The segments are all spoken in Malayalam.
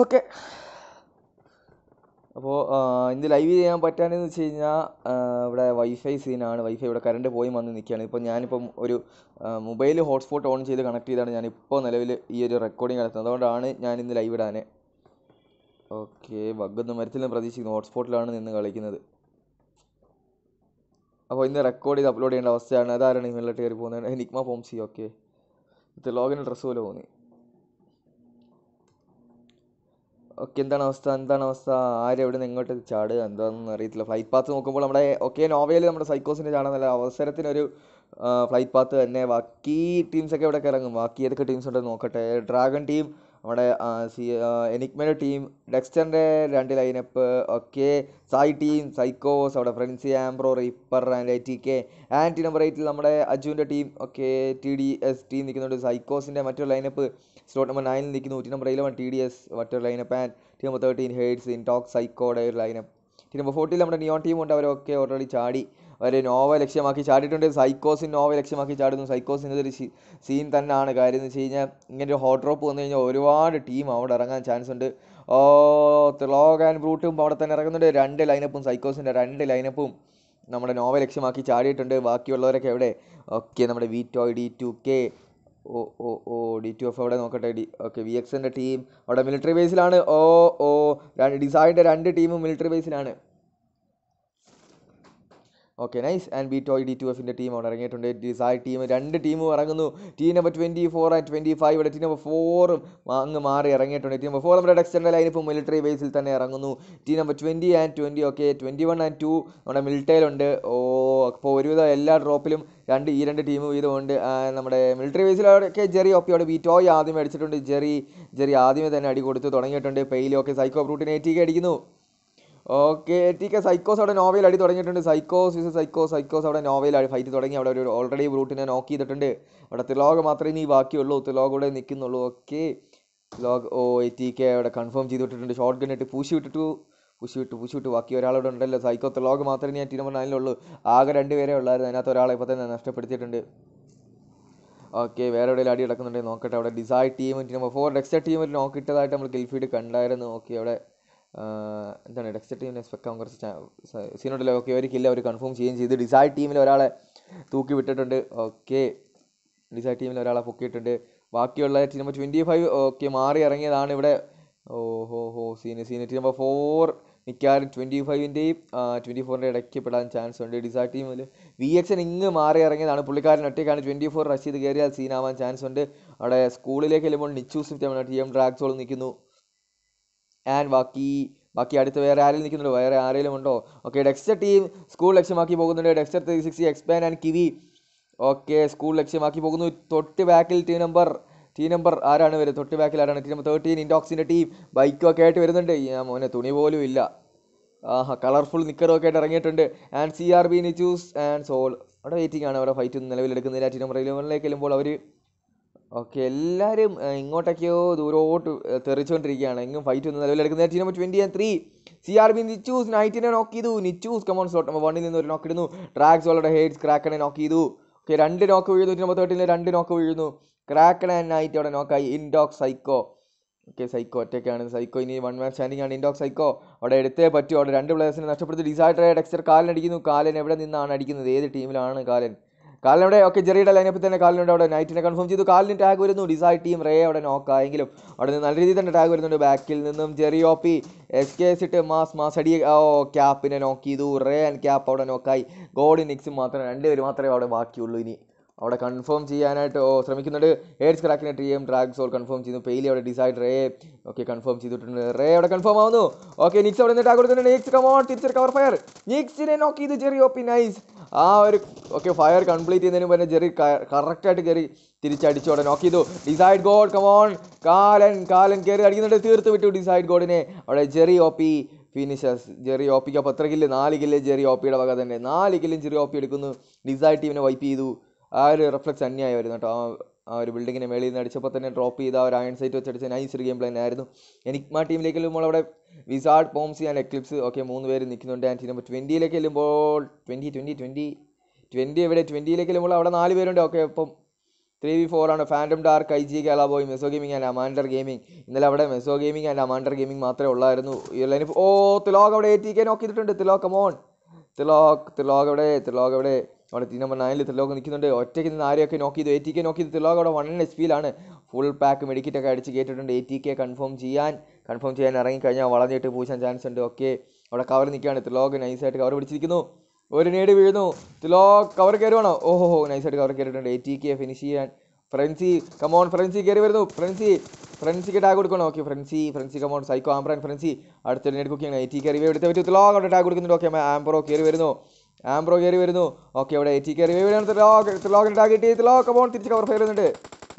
ഓക്കെ അപ്പോൾ ഇന്ന് ലൈവ് ചെയ്യാൻ പറ്റാനെന്ന് വെച്ച് കഴിഞ്ഞാൽ ഇവിടെ വൈഫൈ സീനാണ് വൈഫൈ ഇവിടെ കറണ്ട് പോയി വന്ന് നിൽക്കുകയാണ് ഇപ്പോൾ ഞാനിപ്പം ഒരു മൊബൈൽ ഹോട്ട്സ്പോട്ട് ഓൺ ചെയ്ത് കണക്ട് ചെയ്താണ് ഞാനിപ്പോൾ നിലവിൽ ഈ ഒരു റെക്കോർഡിംഗ് നടത്തുന്നത് അതുകൊണ്ടാണ് ഞാൻ ഇന്ന് ലൈവ് ഇടാൻ ഓക്കെ ബഗ്ഗൊന്നും മരത്തിലും പ്രതീക്ഷിക്കുന്നു ഹോട്ട്സ്പോട്ടിലാണ് നിന്ന് കളിക്കുന്നത് അപ്പോൾ ഇന്ന് റെക്കോർഡ് ചെയ്ത് അപ്ലോഡ് ചെയ്യേണ്ട അവസ്ഥയാണ് അതാരാണ് ഈ വെള്ളം കയറി പോകുന്നത് നിക്മ ഫോംസി ഓക്കെ ഇത് ലോഗിന് ഡ്രസ്സ് പോലെ പോകുന്നത് ഓക്കെ എന്താണ് അവസ്ഥ എന്താണ് അവസ്ഥ നിന്ന് ഇങ്ങോട്ട് ചാടുക എന്താണെന്ന് അറിയത്തില്ല ഫ്ലൈറ്റ് പാത്ത് നോക്കുമ്പോൾ നമ്മുടെ ഓക്കെ നോവയിൽ നമ്മുടെ സൈക്കോസിൻ്റെ ചാടാൻ അവസരത്തിനൊരു ഫ്ലൈറ്റ് പാത്ത് തന്നെ ബാക്കി ടീംസൊക്കെ ഇവിടെ ഇറങ്ങും ബാക്കി ഏതൊക്കെ ടീംസ് ഉണ്ടെന്ന് നോക്കട്ടെ ഡ്രാഗൺ ടീം നമ്മുടെ സി എനിക്മയുടെ ടീം ഡെക്സ്റ്ററിൻ്റെ രണ്ട് ലൈനപ്പ് ഓക്കെ സായി ടീം സൈക്കോസ് അവിടെ ഫ്രൻസി ആംബ്രോ ripper and T K and number എയ്റ്റിൽ നമ്മുടെ അജുവിൻ്റെ team okay T D S team നിൽക്കുന്നുണ്ട് സൈക്കോസിൻ്റെ മറ്റൊരു ലൈനപ്പ് സ്ലോട്ട് നമ്പർ നയനിൽ നിൽക്കുന്ന ഊറ്റി number eleven T D S വട്ടർ lineup and team number thirteen Hades Indoc സൈക്കോഡ് ഒരു ലൈനപ്പ് ടീം നമ്പർ ഫോർട്ടിൽ നമ്മുടെ നിയോൺ ടീം ഉണ്ട് അവരൊക്കെ ഓൾറെഡി ചാടി അവർ നോവ ലക്ഷ്യമാക്കി ചാടിയിട്ടുണ്ട് സൈക്കോസിൻ നോവ ലക്ഷ്യമാക്കി ചാടുന്നു സൈക്കോസിൻ്റെ ഒരു സീൻ തന്നെയാണ് കാര്യം എന്ന് വെച്ച് കഴിഞ്ഞാൽ ഇങ്ങനെ ഒരു ഹോട്ട് ഡ്രോപ്പ് വന്നു കഴിഞ്ഞാൽ ഒരുപാട് ടീം അവിടെ ഇറങ്ങാൻ ചാൻസ് ഉണ്ട് ഓ ത്രിലോക് ആൻഡ് ബ്രൂട്ടും അവിടെ തന്നെ ഇറങ്ങുന്നുണ്ട് രണ്ട് ലൈനപ്പും സൈക്കോസിൻ്റെ രണ്ട് ലൈനപ്പും നമ്മുടെ നോവ ലക്ഷ്യമാക്കി ചാടിയിട്ടുണ്ട് ബാക്കിയുള്ളവരൊക്കെ എവിടെ ഓക്കെ നമ്മുടെ V toy D two K oh ഓ ഓ ഡി ടു എഫ് അവിടെ നോക്കട്ടെ ഡി ഓക്കെ വി എക്സിൻ്റെ ടീം അവിടെ മിലിറ്ററി ബേസിലാണ് ഓ ഓ ഡിസായിൻ്റെ രണ്ട് ടീമും മിലിറ്ററി ബേസിലാണ് okay nice and B toy D two എഫിൻ്റെ അവിടെ ഇറങ്ങിയിട്ടുണ്ട് ഡിസൈർ ടീം രണ്ട് ടീമും ഇറങ്ങുന്നു team number twenty four and twenty five ഇവിടെ ടീം നമ്പർ ഫോറും അങ്ങ് മാറി ഇറങ്ങിയിട്ടുണ്ട് ടീം നമ്പർ ഫോർ നമ്മുടെ എക്സ്റ്റർണൽ ലൈൻ ഇപ്പോൾ മിലിറ്ററി ബേസിൽ തന്നെ ഇറങ്ങുന്നു team number twenty and twenty okay twenty one and two നമ്മുടെ മിലിറ്ററിയിലുണ്ട് ഓ അപ്പോൾ ഒരുവിധം എല്ലാ ഡ്രോപ്പിലും രണ്ട് ഈ രണ്ട് ടീം വീതമുണ്ട് നമ്മുടെ മിലിറ്ററി ബേസിലൊക്കെ ജെറി ബി ടോയ് ആദ്യം അടിച്ചിട്ടുണ്ട് ജെറി ജെറി ആദ്യമേ തന്നെ അടി കൊടുത്ത് തുടങ്ങിയിട്ടുണ്ട് പെയിലൊക്കെ സൈക്കോ ബ്രൂട്ടിനെ ഏറ്റിക്ക് അടിക്കുന്നു ഓക്കെ ടീക്കെ സൈക്കോസ് അവിടെ നോവയിൽ അടി തുടങ്ങിയിട്ടുണ്ട് സൈക്കോസ് ഇസ് സൈക്കോസ് സൈക്കോസ് അവിടെ നോവയിൽ ഫൈറ്റ് തുടങ്ങി അവിടെ ഒരു ഓൾറെഡി ബ്രൂട്ടിനെ നോക്ക് ചെയ്തിട്ടുണ്ട് അവിടെ ത്രിലോക മാത്രമേ ഇനി ബാക്കിയുള്ളൂ ത്രിലോകൂടെ നിൽക്കുന്നുള്ളൂ ഓക്കെ ത്രിലോക ഓ ടി കെ അവിടെ കൺഫേം ചെയ്ത് വിട്ടിട്ടുണ്ട് ഷോർട്ട് ഗൺ ഇട്ട് പൂശി വിട്ടിട്ടു പൂശി വിട്ടു പൂശി വിട്ടു ബാക്കി ഒരാളോട് ഉണ്ടല്ലോ സൈക്കോ ത്രിലോക മാത്രമേ ഞാൻ ടീം ഉള്ളൂ ആകെ രണ്ടുപേരെ ഉള്ളായിരുന്നു അതിനകത്ത് ഒരാളെ ഇപ്പോൾ തന്നെ നഷ്ടപ്പെടുത്തിയിട്ടുണ്ട് ഓക്കെ വേറെ എവിടെയെങ്കിലും അടി കിടക്കുന്നുണ്ടെങ്കിൽ നോക്കട്ടെ അവിടെ decide team number four Dexter ടീമിൽ നോക്കിയിട്ടതായിട്ട് നമ്മൾ കിൽഫീഡ് കണ്ടായിരുന്നു ഓക്കെ അവിടെ എന്താണ് ഡെക്സ്റ്റർ ടീമിനെ കുറച്ച് സീനുണ്ടല്ലോ ഓക്കെ അവർക്കില്ല അവർ കൺഫേം ചെയ്യുകയും ചെയ്ത് ഡിസൈഡ് ടീമിൽ ഒരാളെ തൂക്കി വിട്ടിട്ടുണ്ട് ഓക്കെ ഡിസൈഡ് ടീമിൽ ഒരാളെ പൊക്കിയിട്ടുണ്ട് ബാക്കിയുള്ള team number twenty five okay മാറി ഇറങ്ങിയതാണ് ഇവിടെ ഓ ഹോ ഹോ സീന ടീം നമ്പർ ഫോർ മിക്കാറും ട്വൻറ്റി ഫൈവിൻ്റെയും ട്വൻറ്റി ഫോറിൻ്റെ ഇടയ്ക്ക് പെടാൻ ചാൻസ് ഉണ്ട് ഡിസാ ടീമിൽ വി എക്സൻ ഇങ്ങ് മാറി ഇറങ്ങിയതാണ് പുള്ളിക്കാരൻ ഒറ്റയ്ക്കാണ് ട്വൻറ്റി ഫോർ റഷ് ചെയ്ത് കയറിയാൽ സീനാവാൻ ചാൻസ് ഉണ്ട് അവിടെ സ്കൂളിലേക്ക് ചെല്ലുമ്പോൾ നിച്ചു സ്മിത്ത് നമ്മുടെ ടി എം ഡ്രാഗ്സോൾ നിൽക്കുന്നു ആൻഡ് ബാക്കി ബാക്കി അടുത്ത് വേറെ ആരെങ്കിലും നിൽക്കുന്നുണ്ട് വേറെ ആരെങ്കിലും ഉണ്ടോ ഓക്കെ ഡെക്സ്റ്റർ ടീം സ്കൂൾ ലക്ഷ്യമാക്കി പോകുന്നുണ്ട് ഡെക്സ്റ്റർ ത്രീ സിക്സ്റ്റി എക്സ്പാൻ ആൻഡ് കിവി ഓക്കെ സ്കൂൾ ലക്ഷ്യമാക്കി പോകുന്നു തൊട്ട് ബാക്കിൽ ടീം നമ്പർ ടീം നമ്പർ ആരാണ് വരുന്നത് തൊട്ട് ബാക്കിൽ ആരാണ് ടീം നമ്പർ തേർട്ടീൻ ഇൻഡോക്സിൻ്റെ ടീം ബൈക്കൊക്കെ ആയിട്ട് വരുന്നുണ്ട് ഞാൻ മോനെ തുണി പോലും ഇല്ല ആഹാ കളർഫുൾ നിക്കറൊക്കെ ആയിട്ട് ഇറങ്ങിയിട്ടുണ്ട് ആൻഡ് സി ആർ ബി നി ചൂസ് ആൻഡ് സോൾ അവിടെ വെയിറ്റിംഗ് ആണ് അവിടെ ഫൈറ്റ് നിലവിലെടുക്കുന്നില്ല ടീം നമ്പർ ഇലവനിലേക്ക് ചെല്ലുമ്പോൾ അവർ ഓക്കെ എല്ലാവരും ഇങ്ങോട്ടൊക്കെയോ ദൂരോട്ട് തെറിച്ചുകൊണ്ടിരിക്കുകയാണ് എങ്ങും ഫൈറ്റ് ഒന്നും നിലവിലെടുക്കുന്ന team number twenty and three C R B നിച്ചൂസ് നൈറ്റിനെ നോക്ക് ചെയ്തു നിച്ചൂസ് കമോൺ സ്ലോട്ട് നമ്പർ വണ്ണിൽ നിന്ന് ഒരു നോക്ക് ഇടുന്നു ട്രാക്സ് വളരെ ഹേറ്റ്സ് ക്രാക്കനെ നോക്ക് ചെയ്തു ഓക്കെ രണ്ട് നോക്ക് വീഴുന്നു നമ്പർ തേർട്ടിലെ രണ്ട് നോക്ക് വീഴുന്നു ക്രാക്കണ നൈറ്റ് അവിടെ നോക്കായി ഇൻഡോക് സൈക്കോ ഓക്കെ സൈക്കോ ഒറ്റയ്ക്കാണ് സൈക്കോ ഇനി വൺ മാൻ സ്റ്റാൻഡിംഗ് ആണ് ഇൻഡോക് സൈക്കോ അവിടെ എടുത്തേ പറ്റൂ അവിടെ രണ്ട് പ്ലെയേഴ്സിനെ നഷ്ടപ്പെടുത്തി ഡിസൈഡറായ ഡെക്സ്റ്റർ കാലൻ അടിക്കുന്നു കാലൻ എവിടെ നിന്നാണ് അടിക്കുന്നത് ഏത് ടീമിലാണ് കാലൻ കാലിനവിടെ ഓക്കെ ജെറിയുടെ ലൈനപ്പിൽ തന്നെ കാലിനോട് അവിടെ നൈറ്റിനെ കൺഫേം ചെയ്തു കാലിന് ടാഗ് വരുന്നു ഡിസൈഡ് ടീം റേ അവിടെ നോക്കായെങ്കിലും അവിടെ നിന്ന് നല്ല രീതിയിൽ തന്നെ ടാഗ് വരുന്നുണ്ട് ബാക്കിൽ നിന്നും Jerry O P S K S ഇട്ട് മാസ് മാസ് അടി ഓ ക്യാപ്പിനെ നോക്കി റേ ആൻഡ് ക്യാപ്പ് അവിടെ നോക്കായി ഗോഡി നിക്സും മാത്രമേ രണ്ടുപേർ മാത്രമേ അവിടെ ബാക്കിയുള്ളൂ ഇനി അവിടെ കൺഫേം ചെയ്യാനായിട്ട് ഓ ശ്രമിക്കുന്നുണ്ട് എയ്ഡ്സ് ക്രാക്കിനെ T M drag soul confirm ചെയ്യുന്നു പെയിലി അവിടെ ഡിസൈഡ് റേ ഓക്കെ കൺഫേം ചെയ്തിട്ടുണ്ട് റേ അവിടെ കൺഫേം ആവുന്നു ഓക്കെ നിക്സ് അവിടെ നിന്ന് ടാഗ് കൊടുക്കുന്നുണ്ട് നിക്സ് കമോൺ തിരിച്ചൊരു കവർ ഫയർ നിക്സിനെ നോക്കി ഇത് ജെറി ഓപ്പി നൈസ് ആ ഒരു ഓക്കെ ഫയർ കംപ്ലീറ്റ് ചെയ്യുന്നതിന് മുന്നേ ജെറി കറക്റ്റായിട്ട് കയറി തിരിച്ചടിച്ചു അവിടെ നോക്കി ഇതു ഡിസൈഡ് ഗോഡ് കമോൺ കാലൻ കാലൻ കയറി അടിക്കുന്നുണ്ട് തീർത്ത് വിട്ടു ഡിസൈഡ് ഗോഡിനെ അവിടെ ജെറി ഓപ്പി ഫിനിഷസ് ജെറി ഓപ്പിക്ക് അപ്പോൾ എത്ര കില്ല് നാല് കില്ല് ജെറി ഓപ്പിയുടെ വക തന്നെ നാല് കില്ലും ജെറി ഓപ്പി എടുക്കുന്നു ഡിസൈഡ് ടീമിനെ വൈപ്പ് ചെയ്തു ആ ഒരു റിഫ്ലക്സ് വരുന്നു കേട്ടോ ആ ഒരു ബിൽഡിങ്ങിന് മേളിൽ നിന്ന് അടിച്ചപ്പോൾ തന്നെ ഡ്രോപ്പ് ചെയ്ത ആ ഒരു അയൺ സൈറ്റ് വെച്ചടിച്ച നൈസ് ഒരു ഗെയിം പ്ലാൻ ആയിരുന്നു ആ ടീമിലേക്ക് വരുമ്പോൾ അവിടെ വിസാർഡ് പോംസി ആൻഡ് എക്ലിപ്സ് ഓക്കെ മൂന്ന് പേര് നിൽക്കുന്നുണ്ട് ആൻഡ് നമ്പർ ട്വൻറ്റിയിലേക്ക് ചെല്ലുമ്പോൾ ട്വൻറ്റി ട്വൻറ്റി ട്വൻറ്റി ട്വൻറ്റി എവിടെ ട്വൻറ്റിയിലേക്ക് ചെല്ലുമ്പോൾ അവിടെ നാല് പേരുണ്ട് ഓക്കെ ഇപ്പം ത്രീ വി ഫോർ ആണ് ഫാൻഡം ഡാർക്ക് ഐ ജി കാലാബോയ് മെസോ ഗെയിമിംഗ് ആൻഡ് അമാൻഡർ ഗെയിമിംഗ് ഇന്നലെ അവിടെ മെസോ ഗെയിമിംഗ് ആൻഡ് അമാൻഡർ ഗെയിമിംഗ് മാത്രമേ ഉള്ളായിരുന്നു ഈ ലൈൻ ഓ തിലോക് അവിടെ എ ടി കെ നോക്കിയിട്ടുണ്ട് തിലോക്ക് അമോൺ തിലോക് തിലോക് അവിടെ തിലോക് അവിടെ അവിടെ ടീം നമ്പർ നയനിൽ തിലോക്ക് നിൽക്കുന്നുണ്ട് ഒറ്റയ്ക്ക് നിന്ന് ആരെയൊക്കെ നോക്കി ചെയ്തു എ ടി കെ നോക്കി തിലോക്ക് അവിടെ വൺ എസ് പിയിലാണ് ഫുൾ പാക്ക് മെഡിക്കറ്റൊക്കെ അടിച്ച് കയറ്റിട്ടുണ്ട് എ ടി കെ കൺഫേം ചെയ്യാൻ കൺഫേം ചെയ്യാൻ ഇറങ്ങിക്കഴിഞ്ഞാൽ വളഞ്ഞിട്ട് പൂശാൻ ചാൻസ് ഉണ്ട് ഓക്കെ അവിടെ കവർ നിൽക്കുകയാണ് തിലോക്ക് നൈസായിട്ട് കവർ പിടിച്ചിരിക്കുന്നു ഒരു നേടി വീഴുന്നു തിലോക്ക് കവർ കയറുവാണോ ഓഹോ നൈസായിട്ട് കവർ കയറിയിട്ടുണ്ട് എ ടി കെ ഫിനിഷ് ചെയ്യാൻ ഫ്രൻസി കമോൺ ഫ്രൻസി കയറി വരുന്നു ഫ്രൻസി ഫ്രൻസിക്ക് ടാഗ് കൊടുക്കണം okay Frenzy Frenzy come on psycho ആംബ്രാൻ ഫ്രൻസി അടുത്തൊരു നെടുക്കുകയാണ് എ ടി കയറി എടുത്ത് പറ്റി ത്രിലോക്ക് അവിടെ ടാഗ് കൊടുക്കുന്നുണ്ട് ഓക്കെ ആംബ്രോ കയറി വരുന്നു ആംബ്രോ കയറി വരുന്നു ഓക്കെ അവിടെ എറ്റി കയറി ത്രിലോകൻ ടാഗ് കിട്ടി ത്രിലോക് ബോൺ തിരിച്ച് കവർ ഫയർ ചെയ്യുന്നുണ്ട്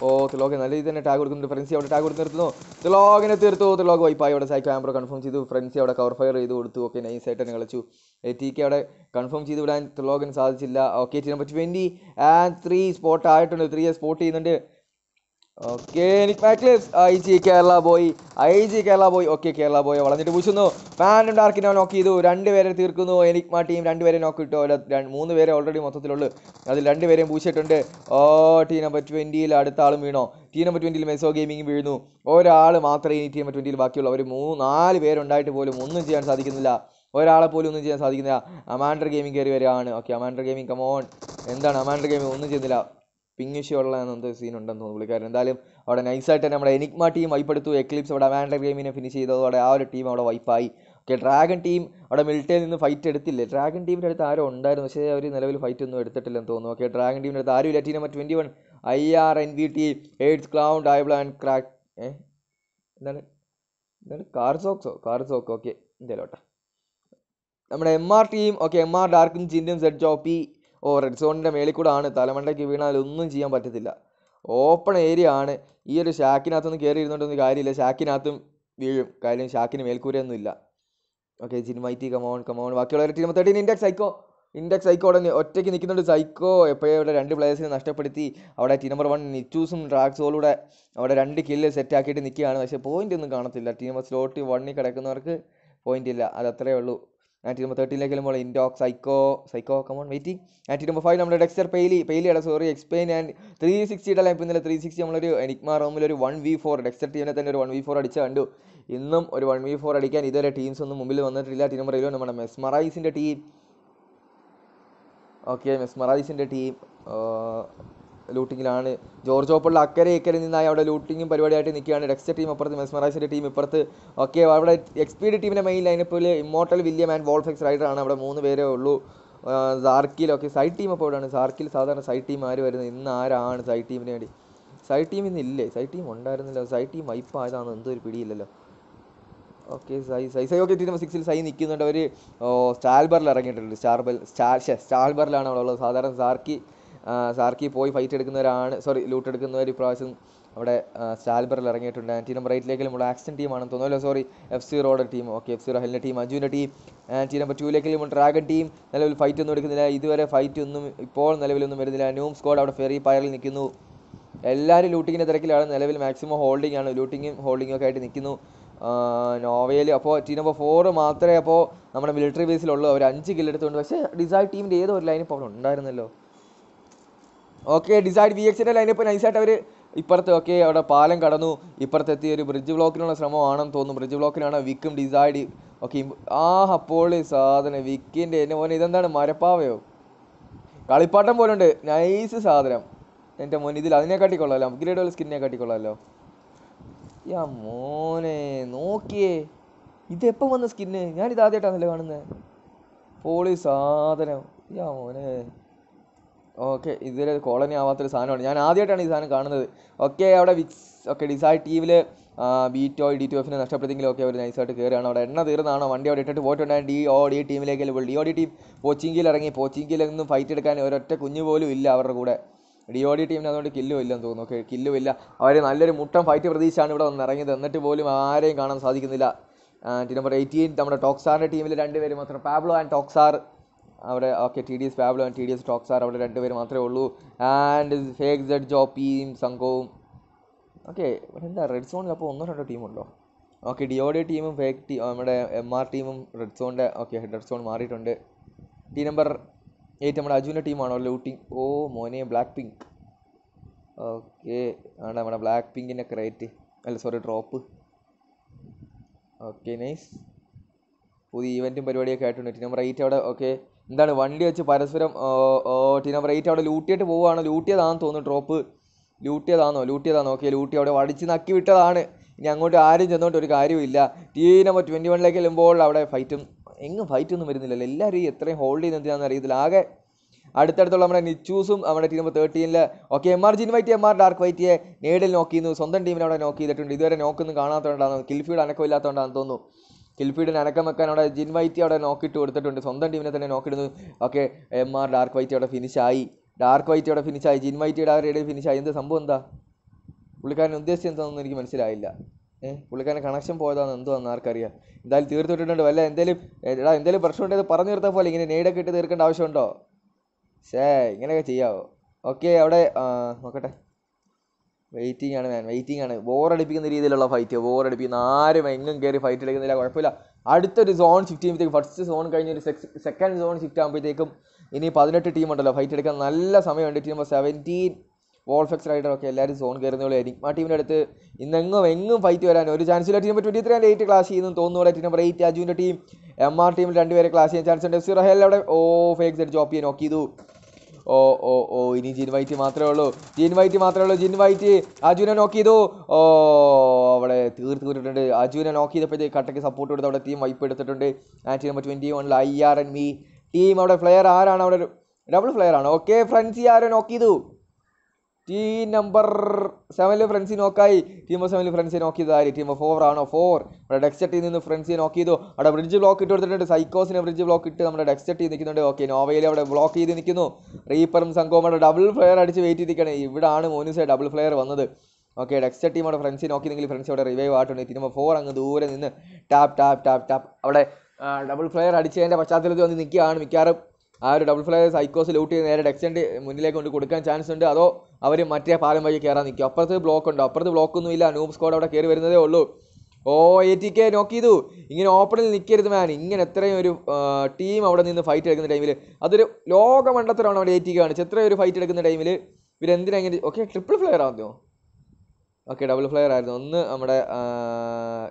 ഓ ത്രിലോക് നല്ല രീതി തന്നെ ടാഗ് കൊടുക്കുന്നുണ്ട് ഫ്രണ്ട്സി അവിടെ ടാഗ് കൊടുത്ത് നിർത്തുന്നു ത്രിലോകിനെ തീർത്തു ത്രിലോക് വൈപ്പായി അവിടെ സൈക്കോ ആംബ്രോ കൺഫേം ചെയ്തു ഫ്രണ്ട്സി അവിടെ കവർ ഫയർ ചെയ്ത് കൊടുത്തു ഓക്കെ നൈസായിട്ട് തന്നെ കളിച്ചു എറ്റിക്ക് അവിടെ കൺഫേം ചെയ്ത് വിടാൻ ത്രിലോകൻ സാധിച്ചില്ല okay number twenty and three spot ആയിട്ടുണ്ട് ത്രീയെ സ്പോട്ട് ചെയ്യുന്നുണ്ട് ഓക്കെ എനിക്ക് മാക്ലേസ് I G Kerala boy I G Kerala boy okay Kerala boy വളഞ്ഞിട്ട് പൂശുന്നു ഫാനും ഡാർക്കിനെ നോക്ക് ചെയ്തു രണ്ടുപേരെ തീർക്കുന്നു മാ ടീം രണ്ടുപേരെ നോക്ക് ഇട്ടു മൂന്ന് പേരെ ഓൾറെഡി മൊത്തത്തിലുള്ളു അതിൽ രണ്ടുപേരെയും പൂശിയിട്ടുണ്ട് ഓ ടീ നമ്പർ ട്വൻറ്റിയിൽ അടുത്ത ആളും വീണോ ടീ നമ്പർ ട്വൻറ്റിയിൽ മെസോ ഗെയിമിംഗ് വീഴുന്നു ഒരാൾ മാത്രമേ ഈ ടീ നമ്പർ ട്വൻറ്റിയിൽ ബാക്കിയുള്ളൂ അവർ മൂന്ന് നാല് പേരുണ്ടായിട്ട് പോലും ഒന്നും ചെയ്യാൻ സാധിക്കുന്നില്ല ഒരാളെ പോലും ഒന്നും ചെയ്യാൻ സാധിക്കുന്നില്ല അമാൻഡർ ഗെയിമിംഗ് കയറി വരികയാണ് ഓക്കെ അമാൻഡർ ഗെയിമിംഗ് കമോൺ എന്താണ് അമാൻഡർ ഗെയിമിംഗ് ഒന്നും ചെയ്യുന്നില്ല ഉള്ള എന്തോ സീൻ ഉണ്ടെന്ന് തോന്നുന്നു പുള്ളിക്കാരൻ എന്തായാലും അവിടെ നൈസായിട്ട് നമ്മുടെ എനിക്മ ടീം വൈപ്പെടുത്തു എക്ലിപ്സ് അവിടെ വാൻഡർ ഗെയിമിനെ ഫിനിഷ് ചെയ്തതോടെ ആ ഒരു ടീം അവിടെ വൈപ്പായി ഓക്കെ ഡ്രാഗൺ ടീം അവിടെ മിൽറ്റേൽ നിന്ന് ഫൈറ്റ് എടുത്തില്ലേ ഡ്രാഗൺ ടീമിൻ്റെ അടുത്ത് ആരും ഉണ്ടായിരുന്നു പക്ഷേ അവർ നിലവിൽ ഫൈറ്റ് ഒന്നും എടുത്തിട്ടില്ലെന്ന് തോന്നുന്നു ഓക്കെ ഡ്രാഗൺ ടീമിൻ്റെ അടുത്ത് ആരും team number twenty one I R N V ടി എയ്ഡ്സ് ക്ലൗൺ ഡൈബിൾ ആൻഡ് ക്രാക്ക് ഏ എന്താണ് എന്താണ് കാർസോക്സോ കാർസോക്ക് ഓക്കെ എന്തായാലോട്ടെ നമ്മുടെ M R team okay M R ഡാർക്കും ജിൻഡും സെഡ് ജോപ്പി ഓ റെഡ് സോണിൻ്റെ മേളിൽ കൂടെ ആണ് തലമണ്ടയ്ക്ക് വീണാൽ ഒന്നും ചെയ്യാൻ പറ്റത്തില്ല ഓപ്പൺ ഏരിയ ആണ് ഈ ഒരു ഷാക്കിനകത്തൊന്നും കയറി ഇരുന്നോണ്ടൊന്നും കാര്യമില്ല ഷാക്കിനകത്തും വീഴും കാര്യം ഷാക്കിന് മേൽക്കൂരയൊന്നും ഇല്ല ഓക്കെ ജിൻമൈറ്റി കമോൺ കമോൺ ബാക്കിയുള്ളവർ team thirteen index psycho index psycho അവിടെ ഒറ്റയ്ക്ക് നിൽക്കുന്നുണ്ട് സൈക്കോ എപ്പോഴും ഇവിടെ രണ്ട് പ്ലെയേഴ്സിനെ നഷ്ടപ്പെടുത്തി അവിടെ ടീം നമ്പർ വൺ നിറ്റൂസും ഡ്രാക്സോളൂടെ അവിടെ രണ്ട് കില്ല് സെറ്റ് ആക്കിയിട്ട് നിൽക്കുകയാണ് പക്ഷേ പോയിൻ്റ് ഒന്നും കാണത്തില്ല ടീം സ്ലോട്ട് വണ്ണിൽ കിടക്കുന്നവർക്ക് പോയിന്റ് ഇല്ല അത് അത്രയേ ഉള്ളൂ ആൻറ്റി നമ്പർ തേർട്ടീനിലേക്ക് വരുമ്പോൾ ഇൻഡോക് സൈക്കോ സൈക്കോ കമോൺ വെയിറ്റിംഗ് ആൻറ്റി നമ്പർ ഫൈവ് നമ്മുടെ ഡെക്സ്റ്റർ പെയിലി പെയിലിയുടെ സോറി എക്സ്പ്ലെയിൻ ആൻഡ് ത്രീ സിക്സ്റ്റിയുടെ ലൈഫ് ഇന്നലെ ത്രീ സിക്സ്റ്റി നമ്മളൊരു എനിക്മ റൂമിൽ ഒരു വൺ വി ഫോർ ഡെക്സ്റ്റർ ടീമിനെ തന്നെ ഒരു വൺ വി ഫോർ അടിച്ച് കണ്ടു ഇന്നും ഒരു വൺ വി ഫോർ അടിക്കാൻ ഇതുവരെ ടീംസ് ഒന്നും മുമ്പിൽ വന്നിട്ടില്ല ടീം നമ്പർ ഇരുപത് നമ്മുടെ മെസ്മറൈസിൻ്റെ ടീം ഓക്കെ മെസ്മറൈസിൻ്റെ ടീം ലൂട്ടിങ്ങിലാണ് ജോർജ് ഓപ്പുള്ള അക്കരെ ഇക്കരെ നിന്നായി അവിടെ ലൂട്ടിങ്ങും പരിപാടിയായിട്ട് നിൽക്കുകയാണ് ഡെക്സ്റ്റർ ടീം അപ്പുറത്ത് മെസ്മറൈസിൻ്റെ ടീം ഇപ്പുറത്ത് ഓക്കെ അവിടെ എക്സ്പീഡ് ടീമിൻ്റെ മെയിൻ ലൈനപ്പിൽ ഇമ്മോട്ടൽ വില്യം ആൻഡ് വോൾഫെക്സ് റൈഡറാണ് അവിടെ മൂന്ന് പേരേ ഉള്ളൂ സാർക്കിലൊക്കെ സൈഡ് ടീം അപ്പോൾ ഇവിടെയാണ് സാർക്കിൽ സാധാരണ സൈഡ് ടീം ആര് വരുന്നത് ഇന്ന് ആരാണ് സൈഡ് ടീമിന് വേണ്ടി സൈഡ് ടീം ഇന്ന് ഇല്ലേ സൈഡ് ടീം ഉണ്ടായിരുന്നില്ല സൈഡ് ടീം വൈപ്പ് ആയതാണ് എന്തൊരു പിടിയില്ലല്ലോ ഓക്കെ സൈ സൈ സൈ ഓക്കെ ടീം സിക്സിൽ സൈ നിൽക്കുന്നുണ്ട് അവർ സ്റ്റാൽബറിൽ ഇറങ്ങിയിട്ടുണ്ട് സ്റ്റാർബൽ സ്റ്റാർ സ്റ്റാൽബറിലാണ് അവിടെ ഉള്ളത് സാധാരണ സാർക്കി സാർക്കി പോയി ഫൈറ്റ് എടുക്കുന്നവരാണ് സോറി ലൂട്ട് എടുക്കുന്നവർ ഇപ്രാവശ്യം അവിടെ സ്റ്റാൽബറിൽ ഇറങ്ങിയിട്ടുണ്ട് ആൻറ്റി നമ്പർ എയ്റ്റിലേക്ക് നമ്മൾ ആക്ഷൻ ടീമാണെന്ന് തോന്നുമല്ലോ സോറി എഫ് സീറോയുടെ ടീം ഓക്കെ എഫ് സീറോ ഹെലിൻ്റെ ടീം അജുവിൻ്റെ ടീം ആൻറ്റി നമ്പർ ടൂയിലേക്ക് നമ്മൾ ഡ്രാഗൺ ടീം നിലവിൽ ഫൈറ്റ് ഒന്നും എടുക്കുന്നില്ല ഇതുവരെ ഫൈറ്റ് ഒന്നും ഇപ്പോൾ നിലവിലൊന്നും വരുന്നില്ല ന്യൂം സ്ക്വാഡ് അവിടെ ഫെറി പയറിൽ നിൽക്കുന്നു എല്ലാവരും ലൂട്ടിങ്ങിൻ്റെ തിരക്കിലാണ് നിലവിൽ മാക്സിമം ഹോൾഡിംഗ് ആണ് ലൂട്ടിങ്ങും ഹോൾഡിങ്ങും ഒക്കെ ആയിട്ട് നിൽക്കുന്നു നോവയിൽ അപ്പോൾ ടീം നമ്പർ ഫോറ് മാത്രമേ അപ്പോൾ നമ്മുടെ മിലിറ്ററി ബേസിലുള്ളൂ അവർ അഞ്ച് കില്ലെടുത്തുകൊണ്ട് പക്ഷേ ഡിസൈർ ടീമിൻ്റെ ഏതോ ഒരു ലൈൻ അവിടെ ഉണ്ടായിരുന്നല്ലോ ഓക്കെ ഡിസൈഡ് വി എക്സിൻ്റെ ലൈനപ്പ് നൈസായിട്ട് അവർ ഇപ്പുറത്ത് ഓക്കെ അവിടെ പാലം കടന്നു ഇപ്പുറത്തെത്തി ഒരു ബ്രിഡ്ജ് ബ്ലോക്കിനുള്ള ശ്രമമാണെന്ന് തോന്നുന്നു ബ്രിഡ്ജ് ബ്ലോക്കിനാണ് വിക്കും ഡിസൈഡ് ഓക്കെ ആ അപ്പോൾ സാധനം വിക്കിൻ്റെ എൻ്റെ മോനെ ഇതെന്താണ് മരപ്പാവയോ കളിപ്പാട്ടം പോലുണ്ട് നൈസ് സാധനം എൻ്റെ മോൻ ഇതിൽ അതിനെ കാട്ടിക്കൊള്ളാമല്ലോ അപ്ഗ്രേഡ് ഉള്ള സ്കിന്നിനെ കാട്ടിക്കൊള്ളാമല്ലോ യാ മോനെ നോക്കിയേ ഇതെപ്പം വന്ന സ്കിന്ന് ഞാനിത് ആദ്യമായിട്ടാണല്ലോ കാണുന്നത് പോളി സാധനം യാ മോനെ ഓക്കെ ഇതൊരു കോളനി ആവാത്തൊരു സാധനമാണ് ഞാൻ ആദ്യമായിട്ടാണ് ഈ സാധനം കാണുന്നത് ഓക്കെ അവിടെ വിക്സ് ഓക്കെ ഡിസൈഡ് ബി ബീറ്റോ ഡി ടു എഫിനെ നഷ്ടപ്പെട്ടെങ്കിലും ഓക്കെ അവർ നൈസായിട്ട് കയറുകയാണ് അവിടെ എണ്ണ തീർന്നാണോ വണ്ടി അവിടെ ഇട്ടിട്ട് പോയിട്ടുണ്ടായിരുന്നു ഡി ഓ ഡി ടീമിലേക്ക് പോയി ഡി ഒ ഡി ടീം പോച്ചിങ്കിൽ ഇറങ്ങി പോച്ചിങ്കിയിൽ നിന്നും ഫൈറ്റ് എടുക്കാൻ ഒരൊറ്റ കുഞ്ഞു പോലും ഇല്ല അവരുടെ കൂടെ ഡി ഒ ഡി ടീമിന് അതുകൊണ്ട് കില്ലും ഇല്ലെന്ന് തോന്നുന്നു ഓക്കെ കില്ലും ഇല്ല അവർ നല്ലൊരു മുട്ടം ഫൈറ്റ് പ്രതീക്ഷയാണ് ഇവിടെ വന്ന് ഇറങ്ങിയത് എന്നിട്ട് പോലും ആരെയും കാണാൻ സാധിക്കുന്നില്ല നമ്പർ എയ്റ്റീൻ നമ്മുടെ ടോക്സാറിൻ്റെ ടീമിൽ രണ്ടുപേരും മാത്രം പാബ്ലോ ആൻഡ് ടോക്സാർ അവിടെ okay T D S Pablo and T D S ടോക്സ് ആർ അവിടെ രണ്ടുപേർ മാത്രമേ ഉള്ളൂ ആൻഡ് ഫേക്ക് ജഡ് ജോപ്പിയും സംഘവും ഓക്കെ എന്താ റെഡ് സോണിൽ അപ്പോൾ ഒന്നോ രണ്ടോ ടീമുണ്ടോ ഓക്കെ ഡിയോഡി ടീമും ഫേക്ക് ടീം നമ്മുടെ എം ആർ ടീമും റെഡ് സോണിൻ്റെ ഓക്കെ റെഡ് സോൺ മാറിയിട്ടുണ്ട് ടീം നമ്പർ എയ്റ്റ് നമ്മുടെ അജുവിൻ്റെ ടീമാണോ ലൂട്ടിങ് ഓ മോനെ ബ്ലാക്ക് പിങ്ക് ഓക്കെ ആണ് നമ്മുടെ ബ്ലാക്ക് പിങ്കിൻ്റെ ക്രൈറ്റ് അല്ല സോറി ഡ്രോപ്പ് ഓക്കെ നൈസ് പുതിയ ഇവൻറ്റും പരിപാടിയൊക്കെ ആയിട്ടുണ്ട് ടീം നമ്പർ എയ്റ്റ് അവിടെ ഓക്കെ എന്താണ് വണ്ടി വെച്ച് പരസ്പരം ടീന നമ്പർ അവിടെ ലൂട്ടിയിട്ട് പോവുകയാണ് ലൂട്ടിയതാണെന്ന് തോന്നുന്നു ഡ്രോപ്പ് ലൂട്ടിയതാണോ ലൂട്ടിയതാണോ ഓക്കെ ലൂട്ടി അവിടെ വടിച്ച് നക്കി വിട്ടതാണ് ഇനി അങ്ങോട്ട് ആരും ചെന്നോട്ട് ഒരു കാര്യമില്ല ടീ നമ്പർ ട്വൻറ്റി വണ്ണിലേക്ക് ചെല്ലുമ്പോൾ അവിടെ ഫൈറ്റും എങ്ങും ഫൈറ്റൊന്നും വരുന്നില്ലല്ലോ എല്ലാവരും ഈ എത്രയും ഹോൾഡ് ചെയ്യുന്നതിനാണെന്ന് അറിയത്തില്ല ആകെ അടുത്തടുത്തുള്ള നമ്മുടെ നിച്ചൂസും നമ്മുടെ ടീം തേർട്ടീനിൽ ഓക്കെ എം ആർ ജിൻ വൈറ്റ് എം ആർ ഡാർക്ക് വൈറ്റിയെ നേടിൽ നോക്കിയിരുന്നു സ്വന്തം ടീമിനെ അവിടെ നോക്കി ചെയ്തിട്ടുണ്ട് ഇതുവരെ നോക്കൊന്നും കാണാത്തതുകൊണ്ടാണ് കിൽഫീഡ് അനക്കമില്ലാത്തതുകൊണ്ടാണെന്ന് തോന്നുന്നു കിൽഫീഡിന് അടക്കം വെക്കാൻ അവിടെ ജിൻ വൈറ്റി അവിടെ നോക്കിയിട്ട് കൊടുത്തിട്ടുണ്ട് സ്വന്തം ടീമിനെ തന്നെ നോക്കിയിരുന്നു ഓക്കെ എം ആർ ഡാർക്ക് വൈറ്റി അവിടെ ഫിനിഷായി ഡാർക്ക് വൈറ്റി അവിടെ ഫിനിഷായി ജിൻ വൈറ്റിയുടെ ആ റേഡിയിൽ ഫിനിഷായി എന്ത് സംഭവം എന്താ പുള്ളിക്കാരൻ ഉദ്ദേശിച്ചത് എന്താണെന്ന് എനിക്ക് മനസ്സിലായില്ല ഏഹ് പുള്ളിക്കാരൻ കണക്ഷൻ പോയതാണെന്ന് എന്ന് ആർക്കറിയാം എന്തായാലും തീർത്തിട്ടുണ്ട് വല്ല എന്തേലും എടാ എന്തേലും പ്രശ്നം ഉണ്ടെങ്കിൽ പറഞ്ഞു തീർത്താൽ പോലെ ഇങ്ങനെ നേടൊക്കെ ഇട്ട് തീർക്കേണ്ട ആവശ്യമുണ്ടോ ശേ ഇങ്ങനെയൊക്കെ ചെയ്യാവോ ഓക്കെ അവിടെ നോക്കട്ടെ വെയിറ്റിംഗ് ആണ് മാൻ വെയിറ്റിംഗ് ആണ് ബോറടിപ്പിക്കുന്ന രീതിയിലുള്ള ഫൈറ്റ് ബോറടിപ്പിക്കുന്ന ആരും എങ്ങും കയറി ഫൈറ്റ് എടുക്കുന്നില്ല കുഴപ്പമില്ല അടുത്തൊരു സോൺ ഷിഫ്റ്റ് ചെയ്യുമ്പോഴത്തേക്കും ഫസ്റ്റ് സോൺ കഴിഞ്ഞ് ഒരു സെക്കൻഡ് സോൺ ഷിഫ്റ്റ് ആകുമ്പോഴത്തേക്കും ഇനി പതിനെട്ട് ടീം ഉണ്ടല്ലോ ഫൈറ്റ് എടുക്കാൻ നല്ല സമയമുണ്ട് ടീം നമ്പർ സെവൻറ്റീൻ റൈഡർ റൈഡറൊക്കെ എല്ലാവരും സോൺ കയറുന്നവളെ ആ ടീമിൻ്റെ അടുത്ത് ഇന്നെങ്ങും എങ്ങും ഫൈറ്റ് വരാൻ ഒരു ചാൻസ് ഇല്ല team twenty three and eight class ചെയ്യുന്നു തോന്നുന്നു ടീം നമ്പർ എയ്റ്റ് അജുവിൻ്റെ ടീം എം ആർ ടീമിൽ രണ്ടുപേരെ ക്ലാസ് ചെയ്യാൻ ചാൻസ് ഉണ്ട് ഹെൽ അവിടെ ഓ ഫേക്സ് അടിച്ച് ചെയ്യാൻ നോക്കിയതു ഓ ഓ ഓ ഇനി ജിൻ വൈറ്റ് മാത്രമേ ഉള്ളൂ ജിൻ വൈറ്റ് മാത്രമേ ഉള്ളൂ ജിൻ വൈറ്റ് അജുനെ നോക്ക് ചെയ്തു ഓ അവിടെ തീർത്ത് വിട്ടിട്ടുണ്ട് അജുനെ നോക്ക് ചെയ്തപ്പോഴത്തേക്ക് കട്ടയ്ക്ക് സപ്പോർട്ട് കൊടുത്ത് അവിടെ ടീം വൈപ്പ് എടുത്തിട്ടുണ്ട് ആൻറ്റി നമ്പർ ട്വൻറ്റി വണ്ണിൽ I R N V team അവിടെ പ്ലെയർ ആരാണ് അവിടെ ഡബിൾ പ്ലെയർ ആണ് ഓക്കെ ഫ്രണ്ട്സ് ആരോ നോക്ക് ചെയ്തു ടീം നമ്പർ സെവനിൽ ഫ്രണ്ട്സി നോക്കായി ടീം ഓഫ് സെവനിൽ ഫ്രണ്ട്സിയെ നോക്കിയതായി ടീം ഓഫ് ഫോർ ആണോ ഫോർ അവിടെ ഡെക്സ്റ്റർ ടീം നിന്ന് ഫ്രണ്ട്സിയെ നോക്കി ചെയ്തു അവിടെ ബ്രിഡ്ജ് ബ്ലോക്ക് ഇട്ട് കൊടുത്തിട്ടുണ്ട് സൈക്കോസിനെ ബ്രിഡ്ജ് ബ്ലോക്ക് ഇട്ട് നമ്മുടെ ഡെക്സ്റ്റർ ടീം നിൽക്കുന്നുണ്ട് ഓക്കെ നോവയിൽ അവിടെ ബ്ലോക്ക് ചെയ്ത് നിൽക്കുന്നു റീപ്പറും സംഘവും അവിടെ ഡബിൾ ഫ്ലെയർ അടിച്ച് വെയിറ്റ് ചെയ്തിരിക്കുകയാണ് ഇവിടാണ് മോനിസ് ഡബിൾ ഫ്ലെയർ വന്നത് ഓക്കെ ഡെക്സ്റ്റർ ടീം അവിടെ ഫ്രണ്ട്സിനെ നോക്കിയെങ്കിൽ ഫ്രണ്ട്സ് അവിടെ റിവൈവ് ആയിട്ടുണ്ട് ടീം ഓഫ് ഫോർ അങ്ങ് ദൂരെ നിന്ന് ടാപ്പ് ടാപ്പ് ടാപ്പ് ടാപ്പ് അവിടെ ഡബിൾ ഫ്ലെയർ അടിച്ചതിൻ്റെ പശ്ചാത്തലത്തിൽ വന്ന് നിൽക്കുകയാണ് മിക്കവാറും ആ ഒരു ഡബിൾ ഫ്ലൈ സൈക്കോസ് ലൂട്ട് ചെയ്ത് നേരെ ഡെക്സ്റ്റൻഡ് മുന്നിലേക്ക് കൊണ്ട് കൊടുക്കാൻ ചാൻസ് ഉണ്ട് അതോ അവർ മറ്റേ പാലം വഴി കയറാൻ നിൽക്കും അപ്പുറത്ത് ബ്ലോക്ക് ഉണ്ടോ അപ്പുറത്ത് ബ്ലോക്കൊന്നും ഇല്ല നൂബ് സ്കോഡ് അവിടെ കയറി വരുന്നതേ ഉള്ളൂ ഓ എ ടി കെ നോക്ക് ഇങ്ങനെ ഓപ്പണിൽ നിൽക്കരുത് മാൻ ഇങ്ങനെ എത്രയും ഒരു ടീം അവിടെ നിന്ന് ഫൈറ്റ് എടുക്കുന്ന ടൈമിൽ അതൊരു ലോകമണ്ഡത്തിലാണ് അവിടെ എ ടി കെ കാണിച്ചത് എത്രയും ഒരു ഫൈറ്റ് എടുക്കുന്ന ടൈമിൽ ഇവരെന്തിനാ ഇങ്ങനെ ഓക്കെ ട്രിപ്പിൾ ഫ്ലെയർ ആണെന്നോ ഓക്കെ ഡബിൾ ഫ്ലെയർ ആയിരുന്നു ഒന്ന് നമ്മുടെ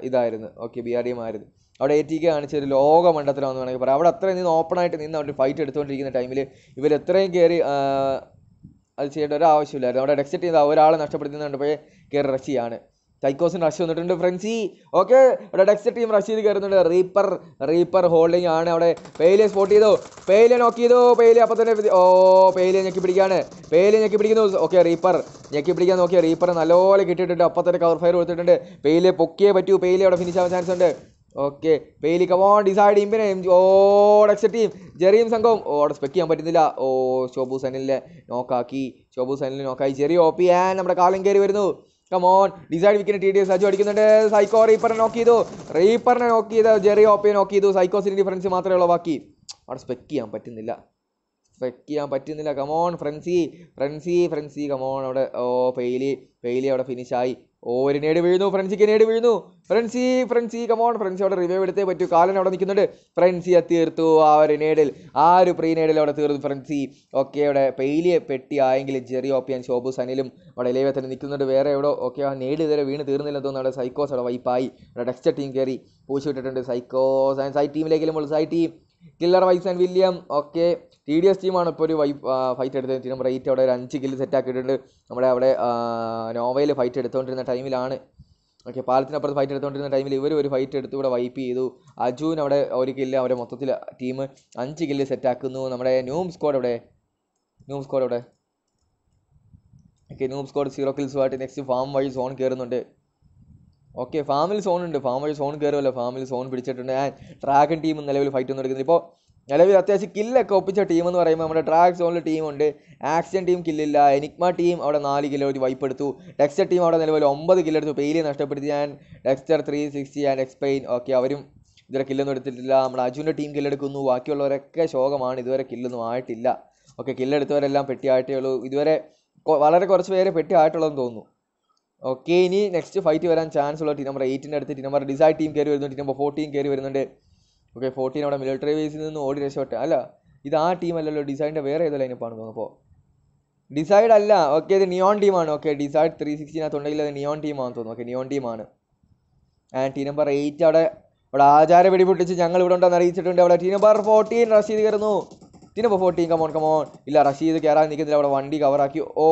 ഇതായിരുന്നു okay B R D M ആയിരുന്നു അവിടെ എ ടി കെ കാണിച്ച ഒരു ലോക മണ്ഡലത്തിലാണെന്ന് വേണമെങ്കിൽ പറയാം അവിടെ അത്രയും നിന്ന് ആയിട്ട് നിന്ന് അവിടെ ഫൈറ്റ് എടുത്തുകൊണ്ടിരിക്കുന്ന ടൈമിൽ ഇവർ എത്രയും കയറി അത് ചെയ്യേണ്ട ഒരു ആവശ്യമില്ലായിരുന്നു അവിടെ ഡെക്സെറ്റ് ചെയ്ത ഒരാളെ നഷ്ടപ്പെടുത്തുന്നത് പോയി കയറി റഷ് ചെയ്യാണ് തൈക്കോസിൻ റഷ് വന്നിട്ടുണ്ട് ഫ്രണ്ട്സി ഓക്കെ അവിടെ ഡെക്സ് ടീം റഷ് ചെയ്ത് കയറുന്നുണ്ട് റീപ്പർ റീപ്പർ ഹോൾഡിംഗ് ആണ് അവിടെ പേയിലെ സ്പോട്ട് ചെയ്തു പേയിലെ നോക്ക് ചെയ്തു പേയിലെ അപ്പം തന്നെ ഓ പേയിലെ ഞെക്കി പിടിക്കുകയാണ് പേയിലെ ഞെക്കി പിടിക്കുന്നു ഓക്കെ റീപ്പർ ഞെക്കി പിടിക്കാൻ നോക്കിയ റീപ്പർ നല്ലപോലെ കിട്ടിയിട്ടുണ്ട് അപ്പം തന്നെ കവർ ഫയർ കൊടുത്തിട്ടുണ്ട് പേയിലെ പൊക്കിയേ പറ്റൂ പേയിലെ അവിടെ ഫിനിഷ് ആവാൻ ചാൻസ് ഉണ്ട് ഓക്കെ പെയിലി കമോൺ ഡിസൈഡ് ചെയ്യും പിന്നെ ഓടെ ടീം ജെറിയും സംഘവും ഓടെ സ്പെക്ക് ചെയ്യാൻ പറ്റുന്നില്ല ഓ ഷോബു സനിലെ നോക്കാക്കി ഷോബു സനിലെ നോക്കാക്കി ജെറി ഓ പി ആൻ നമ്മുടെ കാലം കയറി വരുന്നു കമോൺ ഡിസൈഡ് വിൽക്കുന്ന ടി ഡി എസ് സജു അടിക്കുന്നുണ്ട് സൈക്കോ റീപ്പറിനെ നോക്ക് ചെയ്തു റീപ്പറിനെ നോക്ക് ചെയ്ത് ജെറി പിയെ നോക്ക് ചെയ്തു സൈക്കോസിന് ഡിഫറൻസ് മാത്രമേ ഉള്ളൂ ബാക്കി അവിടെ സ്പെക്ക് ചെയ്യാൻ പറ്റുന്നില്ല സ്പെക്ക് ചെയ്യാൻ പറ്റുന്നില്ല കമോൺ ഫ്രൻസി ഫ്രൻസി ഫ്രൻസി കമോൺ അവിടെ ഓ പെയിലി പെയിലി അവിടെ ഫിനിഷായി ഓ ഒരു നേടി വീഴുന്നു ഫ്രൻസിക്ക് നേടി വീഴുന്നു ഫ്രണ്ട്സി ഫ്രണ്ട്സി കമോൺ ഫ്രണ്ട്സ് അവിടെ റിവൈവ് എടുത്തേ പറ്റൂ കാലൻ അവിടെ നിൽക്കുന്നുണ്ട് ഫ്രൻസി തീർത്തു ആ ഒരു നേടിൽ ആ ഒരു പ്രീ നേടിൽ അവിടെ തീർന്നു ഫ്രണ്ട്സി ഓക്കെ അവിടെ പെയിലിയെ പെട്ടി ആയെങ്കിൽ ജെറി ഓപ്പിയൻ ഷോബു സനിലും അവിടെ ഇലവേ തന്നെ നിൽക്കുന്നുണ്ട് വേറെ എവിടെ ഓക്കെ ആ നേടി ഇതുവരെ വീണ് തീർന്നില്ല തോന്നുന്നു അവിടെ സൈക്കോസ് അവിടെ വൈപ്പായി അവിടെ ടെക്സ്റ്റർ ടീം കയറി പൂശി വിട്ടിട്ടുണ്ട് സൈക്കോസ് ആൻഡ് സൈ ടീമിലേക്കും സൈ team killer wise and William okay T D S ടീമാണ് ഇപ്പോൾ ഒരു ഫൈറ്റ് എടുത്തത് ടീം റേറ്റ് അവിടെ ഒരു അഞ്ച് കില്ല് സെറ്റാക്കിയിട്ടുണ്ട് നമ്മുടെ അവിടെ നോവയിൽ ഫൈറ്റ് എടുത്തുകൊണ്ടിരുന്ന ടൈമിലാണ് ഓക്കെ പാലത്തിനപ്പുറത്ത് ഫൈറ്റ് എടുത്തുകൊണ്ടിരുന്ന ടൈമിൽ ഇവർ ഒരു ഫൈറ്റ് എടുത്ത് ഇവിടെ വൈപ്പ് ചെയ്തു അജുവിന് അവിടെ ഒരു കില്ല് അവരെ മൊത്തത്തിൽ ടീം അഞ്ച് കില്ല് സെറ്റാക്കുന്നു നമ്മുടെ ന്യൂം സ്ക്വാഡ് അവിടെ ന്യൂം സ്ക്വാഡ് അവിടെ ഓക്കെ ന്യൂം സ്ക്വാഡ് സീറോ കിൽസുമായിട്ട് നെക്സ്റ്റ് ഫാം വഴി സോൺ കയറുന്നുണ്ട് ഓക്കെ ഫാമിൽ സോൺ ഉണ്ട് ഫാം വഴി സോൺ കയറുമല്ലോ ഫാമിൽ സോൺ പിടിച്ചിട്ടുണ്ട് ആൻഡ് ഡ്രാഗൺ ടീം നിലവിൽ ഫൈറ്റ് ഒന്നും എടുക്കുന്നില്ല ഇപ്പോൾ നിലവിൽ അത്യാവശ്യം കില്ലൊക്കെ ഒപ്പിച്ച ടീം എന്ന് പറയുമ്പോൾ നമ്മുടെ ഡ്രാഗ് സോണിൽ ടീമുണ്ട് ആക്സിൻ ടീം കില്ലില്ല എനിക്മ ടീം അവിടെ നാല് കിലോ ഒരു വൈപ്പ് എടുത്തു ടെക്സ്റ്റർ ടീം അവിടെ നിലവിൽ ഒമ്പത് എടുത്തു പെയിലെ നഷ്ടപ്പെടുത്തി ഞാൻ Dexter three sixty and explain okay അവരും ഇതുവരെ കില്ലൊന്നും എടുത്തിട്ടില്ല നമ്മുടെ അജുവിൻ്റെ ടീം കില്ലെടുക്കുന്നു ബാക്കിയുള്ളവരൊക്കെ ശോകമാണ് ഇതുവരെ കില്ലൊന്നും ആയിട്ടില്ല ഓക്കെ കില്ലെടുത്തവരെല്ലാം പെട്ടിയായിട്ടേ ഉള്ളൂ ഇതുവരെ വളരെ കുറച്ച് പേരെ പെട്ടി ആയിട്ടുള്ളതെന്ന് തോന്നുന്നു ഓക്കെ ഇനി നെക്സ്റ്റ് ഫൈറ്റ് വരാൻ ചാൻസ് ഉള്ള ടീം നമ്പർ എയ്റ്റിൻ്റെ അടുത്ത് ടീം നമ്പർ ഡിസൈഡ് ടീം കയറി വരുന്നുണ്ട് ടീം നമ്പർ ഫോർട്ടീൻ കയറി വരുന്നുണ്ട് ഓക്കെ ഫോർട്ടീൻ അവിടെ മിലിറ്ററി ബേസിൽ നിന്ന് ഓടി രക്ഷപ്പെട്ട അല്ല ഇത് ആ ടീം അല്ലല്ലോ ഡിസൈഡിൻ്റെ വേറെ ഏതോ ലൈനപ്പാണ് തോന്നുമ്പോൾ ഡിസൈഡ് അല്ല ഓക്കെ ഇത് നിയോൺ ടീമാണ് ഓക്കെ ഡിസൈഡ് ത്രീ ഉണ്ടെങ്കിൽ അത് നിയോൺ ടീമാണെന്ന് തോന്നുന്നു ഓക്കെ നിയോൺ ടീമാണ് ആൻഡ് ടീ നമ്പർ എയ്റ്റ് അവിടെ അവിടെ ആചാര പിടിപൊട്ടിച്ച് ഞങ്ങൾ ഇവിടെ ഉണ്ടെന്ന് അറിയിച്ചിട്ടുണ്ട് അവിടെ ടീ നമ്പർ ഫോർട്ടീൻ റഷീദ് കയറുന്നു T number fourteen come on come on ഇല്ല റഷീദ് കയറാൻ നിൽക്കുന്നില്ല അവിടെ വണ്ടി കവറാക്കി ഓ